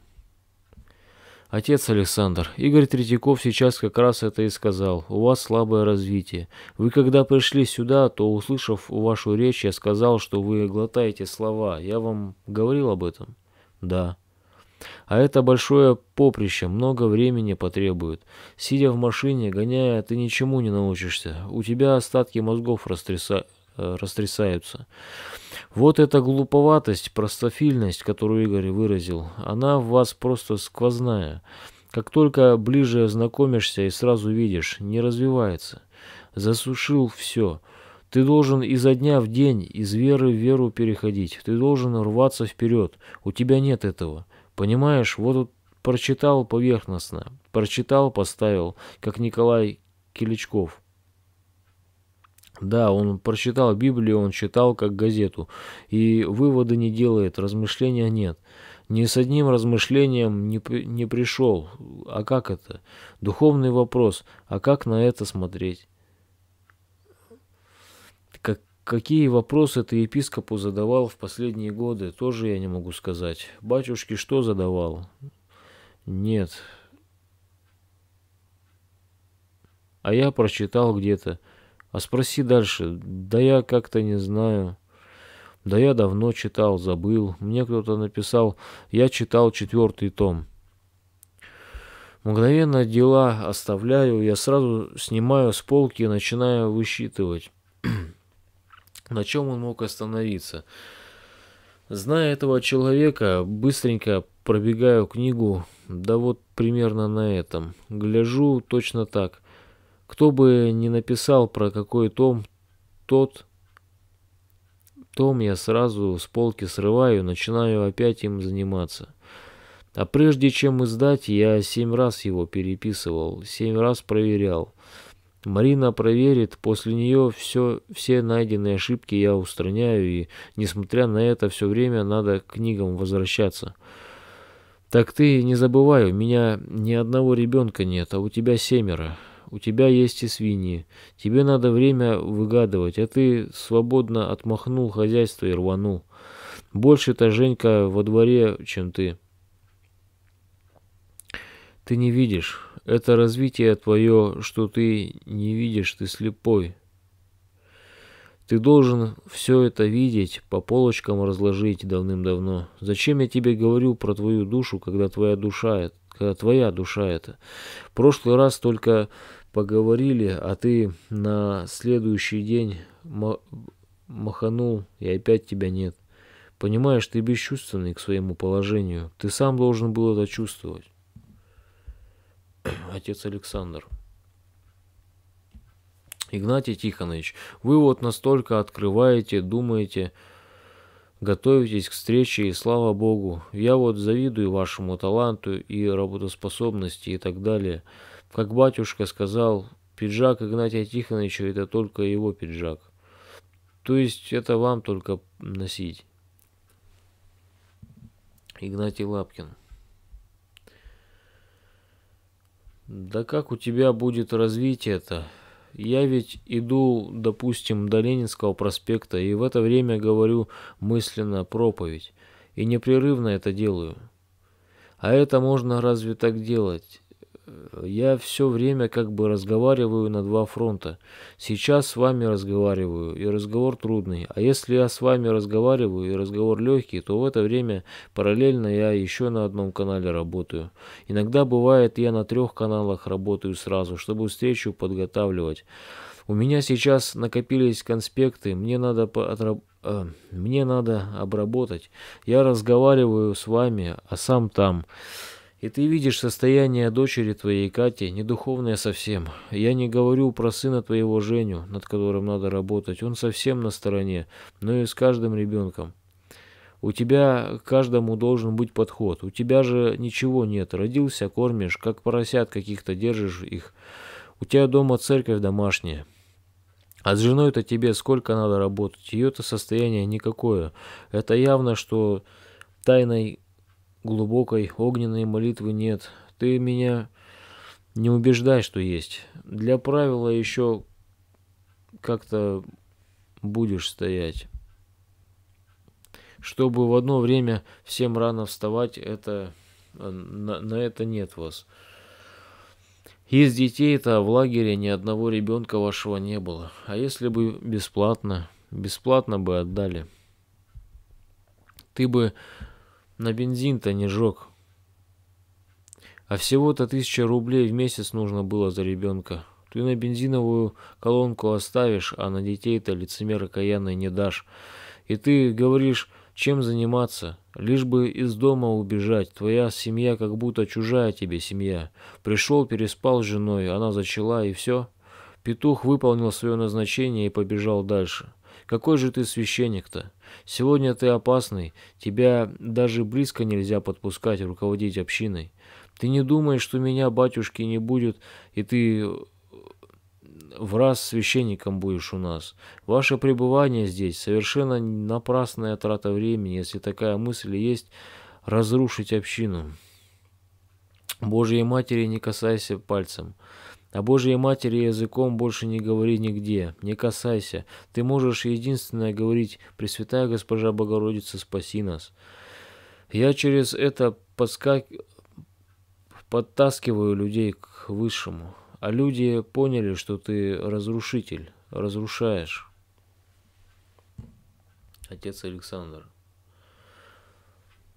Отец Александр, Игорь Третьяков сейчас как раз это и сказал. У вас слабое развитие. Вы когда пришли сюда, то, услышав вашу речь, я сказал, что вы глотаете слова. Я вам говорил об этом? Да. А это большое поприще, много времени потребует. Сидя в машине, гоняя, ты ничему не научишься. У тебя остатки мозгов растряса... Э, растрясаются. Вот эта глуповатость, простофильность, которую Игорь выразил, она в вас просто сквозная. Как только ближе знакомишься и сразу видишь, не развивается. Засушил все. Ты должен изо дня в день, из веры в веру переходить. Ты должен рваться вперед. У тебя нет этого. Понимаешь, вот прочитал поверхностно, прочитал, поставил, как Николай Киличков. Да, он прочитал Библию, он читал как газету. И выводы не делает, размышления нет. Ни с одним размышлением не, не пришел. А как это? Духовный вопрос. А как на это смотреть? Как, какие вопросы ты епископу задавал в последние годы, тоже я не могу сказать. Батюшки что задавал? Нет. А я прочитал где-то. А спроси дальше. Да я как-то не знаю. Да я давно читал, забыл. Мне кто-то написал, я читал четвертый том. Мгновенно дела оставляю, я сразу снимаю с полки и начинаю высчитывать, на чем он мог остановиться. Зная этого человека, быстренько пробегаю книгу, да вот примерно на этом. Гляжу точно так. Кто бы ни написал про какой том, тот том я сразу с полки срываю, начинаю опять им заниматься. А прежде чем издать, я семь раз его переписывал, семь раз проверял. Марина проверит, после нее все, все найденные ошибки я устраняю, и, несмотря на это, все время надо к книгам возвращаться. Так ты не забывай, у меня ни одного ребенка нет, а у тебя семеро. У тебя есть и свиньи. Тебе надо время выгадывать, а ты свободно отмахнул хозяйство и рванул. Больше-то Женька во дворе, чем ты. Ты не видишь. Это развитие твое, что ты не видишь, ты слепой. Ты должен все это видеть, по полочкам разложить давным-давно. Зачем я тебе говорю про твою душу, когда твоя душа, когда твоя душа это? В прошлый раз только поговорили, а ты на следующий день маханул, и опять тебя нет. Понимаешь, ты бесчувственный к своему положению. Ты сам должен был это чувствовать. Отец Александр. Игнатий Тихонович, вы вот настолько открываете, думаете, готовитесь к встрече, и слава богу. Я вот завидую вашему таланту и работоспособности и так далее. Как батюшка сказал, пиджак Игнатия Тихоновича – это только его пиджак. То есть это вам только носить. Игнатий Лапкин. Да как у тебя будет развитие это? Я ведь иду, допустим, до Ленинского проспекта, и в это время говорю мысленно проповедь, и непрерывно это делаю. А это можно разве так делать? я все время как бы разговариваю на два фронта. Сейчас с вами разговариваю, и разговор трудный. А если я с вами разговариваю, и разговор легкий, то в это время параллельно я еще на одном канале работаю. Иногда бывает, я на трех каналах работаю сразу, чтобы встречу подготавливать. У меня сейчас накопились конспекты, мне надо отработать э, мне надо обработать. Я разговариваю с вами, а сам там. И ты видишь состояние дочери твоей Кати, недуховное совсем. Я не говорю про сына твоего Женю, над которым надо работать. Он совсем на стороне, но и с каждым ребенком. У тебя к каждому должен быть подход. У тебя же ничего нет. Родился, кормишь, как поросят каких-то, держишь их. У тебя дома церковь домашняя. А с женой-то тебе сколько надо работать? Ее-то состояние никакое. Это явно, что тайной глубокой огненной молитвы нет. Ты меня не убеждай, что есть. Для правила еще как-то будешь стоять. Чтобы в одно время всем рано вставать, это э, на, на это нет вас. Из детей-то в лагере ни одного ребенка вашего не было. А если бы бесплатно? Бесплатно бы отдали. Ты бы на бензин-то не жег. А всего-то тысяча рублей в месяц нужно было за ребенка. Ты на бензиновую колонку оставишь, а на детей-то лицемера каянной не дашь. И ты говоришь, чем заниматься, лишь бы из дома убежать. Твоя семья как будто чужая тебе семья. Пришел, переспал с женой, она зачала и все. Петух выполнил свое назначение и побежал дальше. Какой же ты священник-то? Сегодня ты опасный, тебя даже близко нельзя подпускать, руководить общиной. Ты не думаешь, что меня, батюшки, не будет, и ты э, в раз священником будешь у нас. Ваше пребывание здесь совершенно напрасная трата времени, если такая мысль есть разрушить общину. Божьей Матери не касайся пальцем. О Божьей Матери языком больше не говори нигде, не касайся. Ты можешь единственное говорить, Пресвятая Госпожа Богородица, спаси нас. Я через это подскак... подтаскиваю людей к высшему. А люди поняли, что ты разрушитель, разрушаешь. Отец Александр.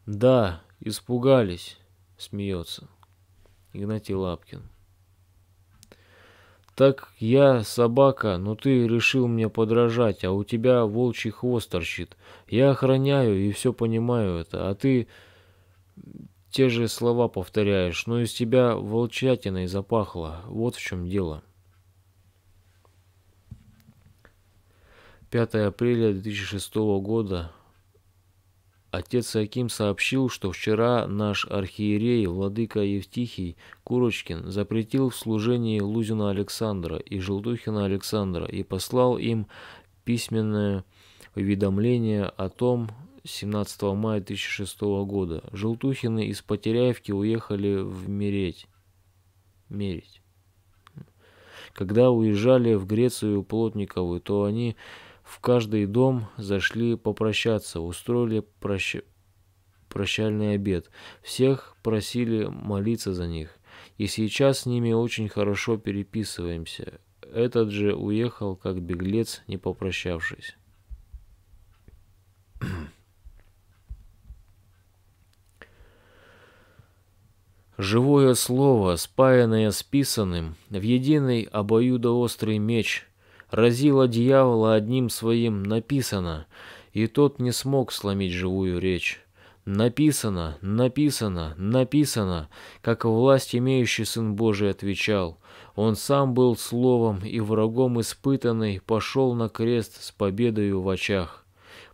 Да, испугались, смеется. Игнатий Лапкин. Так я собака, но ну ты решил мне подражать, а у тебя волчий хвост торчит. Я охраняю и все понимаю это, а ты те же слова повторяешь, но из тебя волчатиной запахло. Вот в чем дело. 5 апреля 2006 года. Отец Аким сообщил, что вчера наш архиерей, владыка Евтихий Курочкин, запретил в служении Лузина Александра и Желтухина Александра и послал им письменное уведомление о том 17 мая 2006 года. Желтухины из Потеряевки уехали в Мереть. Мерить. Когда уезжали в Грецию Плотниковы, то они в каждый дом зашли попрощаться, устроили прощ... прощальный обед. Всех просили молиться за них. И сейчас с ними очень хорошо переписываемся. Этот же уехал как беглец, не попрощавшись. Живое слово, спаянное с писанным, в единый обоюдоострый меч – Разило дьявола одним своим «написано», и тот не смог сломить живую речь. «Написано, написано, написано», как власть имеющий Сын Божий отвечал. Он сам был словом и врагом испытанный, пошел на крест с победою в очах.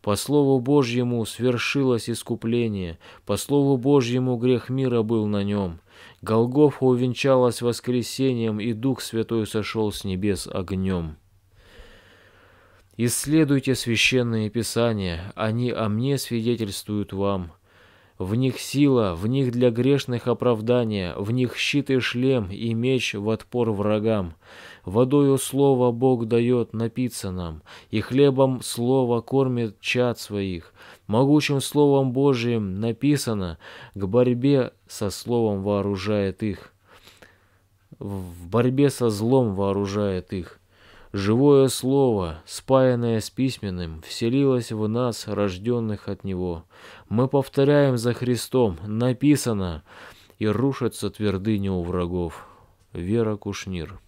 По Слову Божьему свершилось искупление, по Слову Божьему грех мира был на нем. Голгофа увенчалась воскресением, и Дух Святой сошел с небес огнем. Исследуйте священные писания, они о мне свидетельствуют вам. В них сила, в них для грешных оправдание, в них щит и шлем, и меч в отпор врагам. Водою слово Бог дает напиться нам, и хлебом слово кормит чад своих. Могучим словом Божиим написано, к борьбе со словом вооружает их. В борьбе со злом вооружает их. Живое слово, спаянное с письменным, вселилось в нас, рожденных от него. Мы повторяем за Христом, написано, и рушатся твердыни у врагов. Вера Кушнир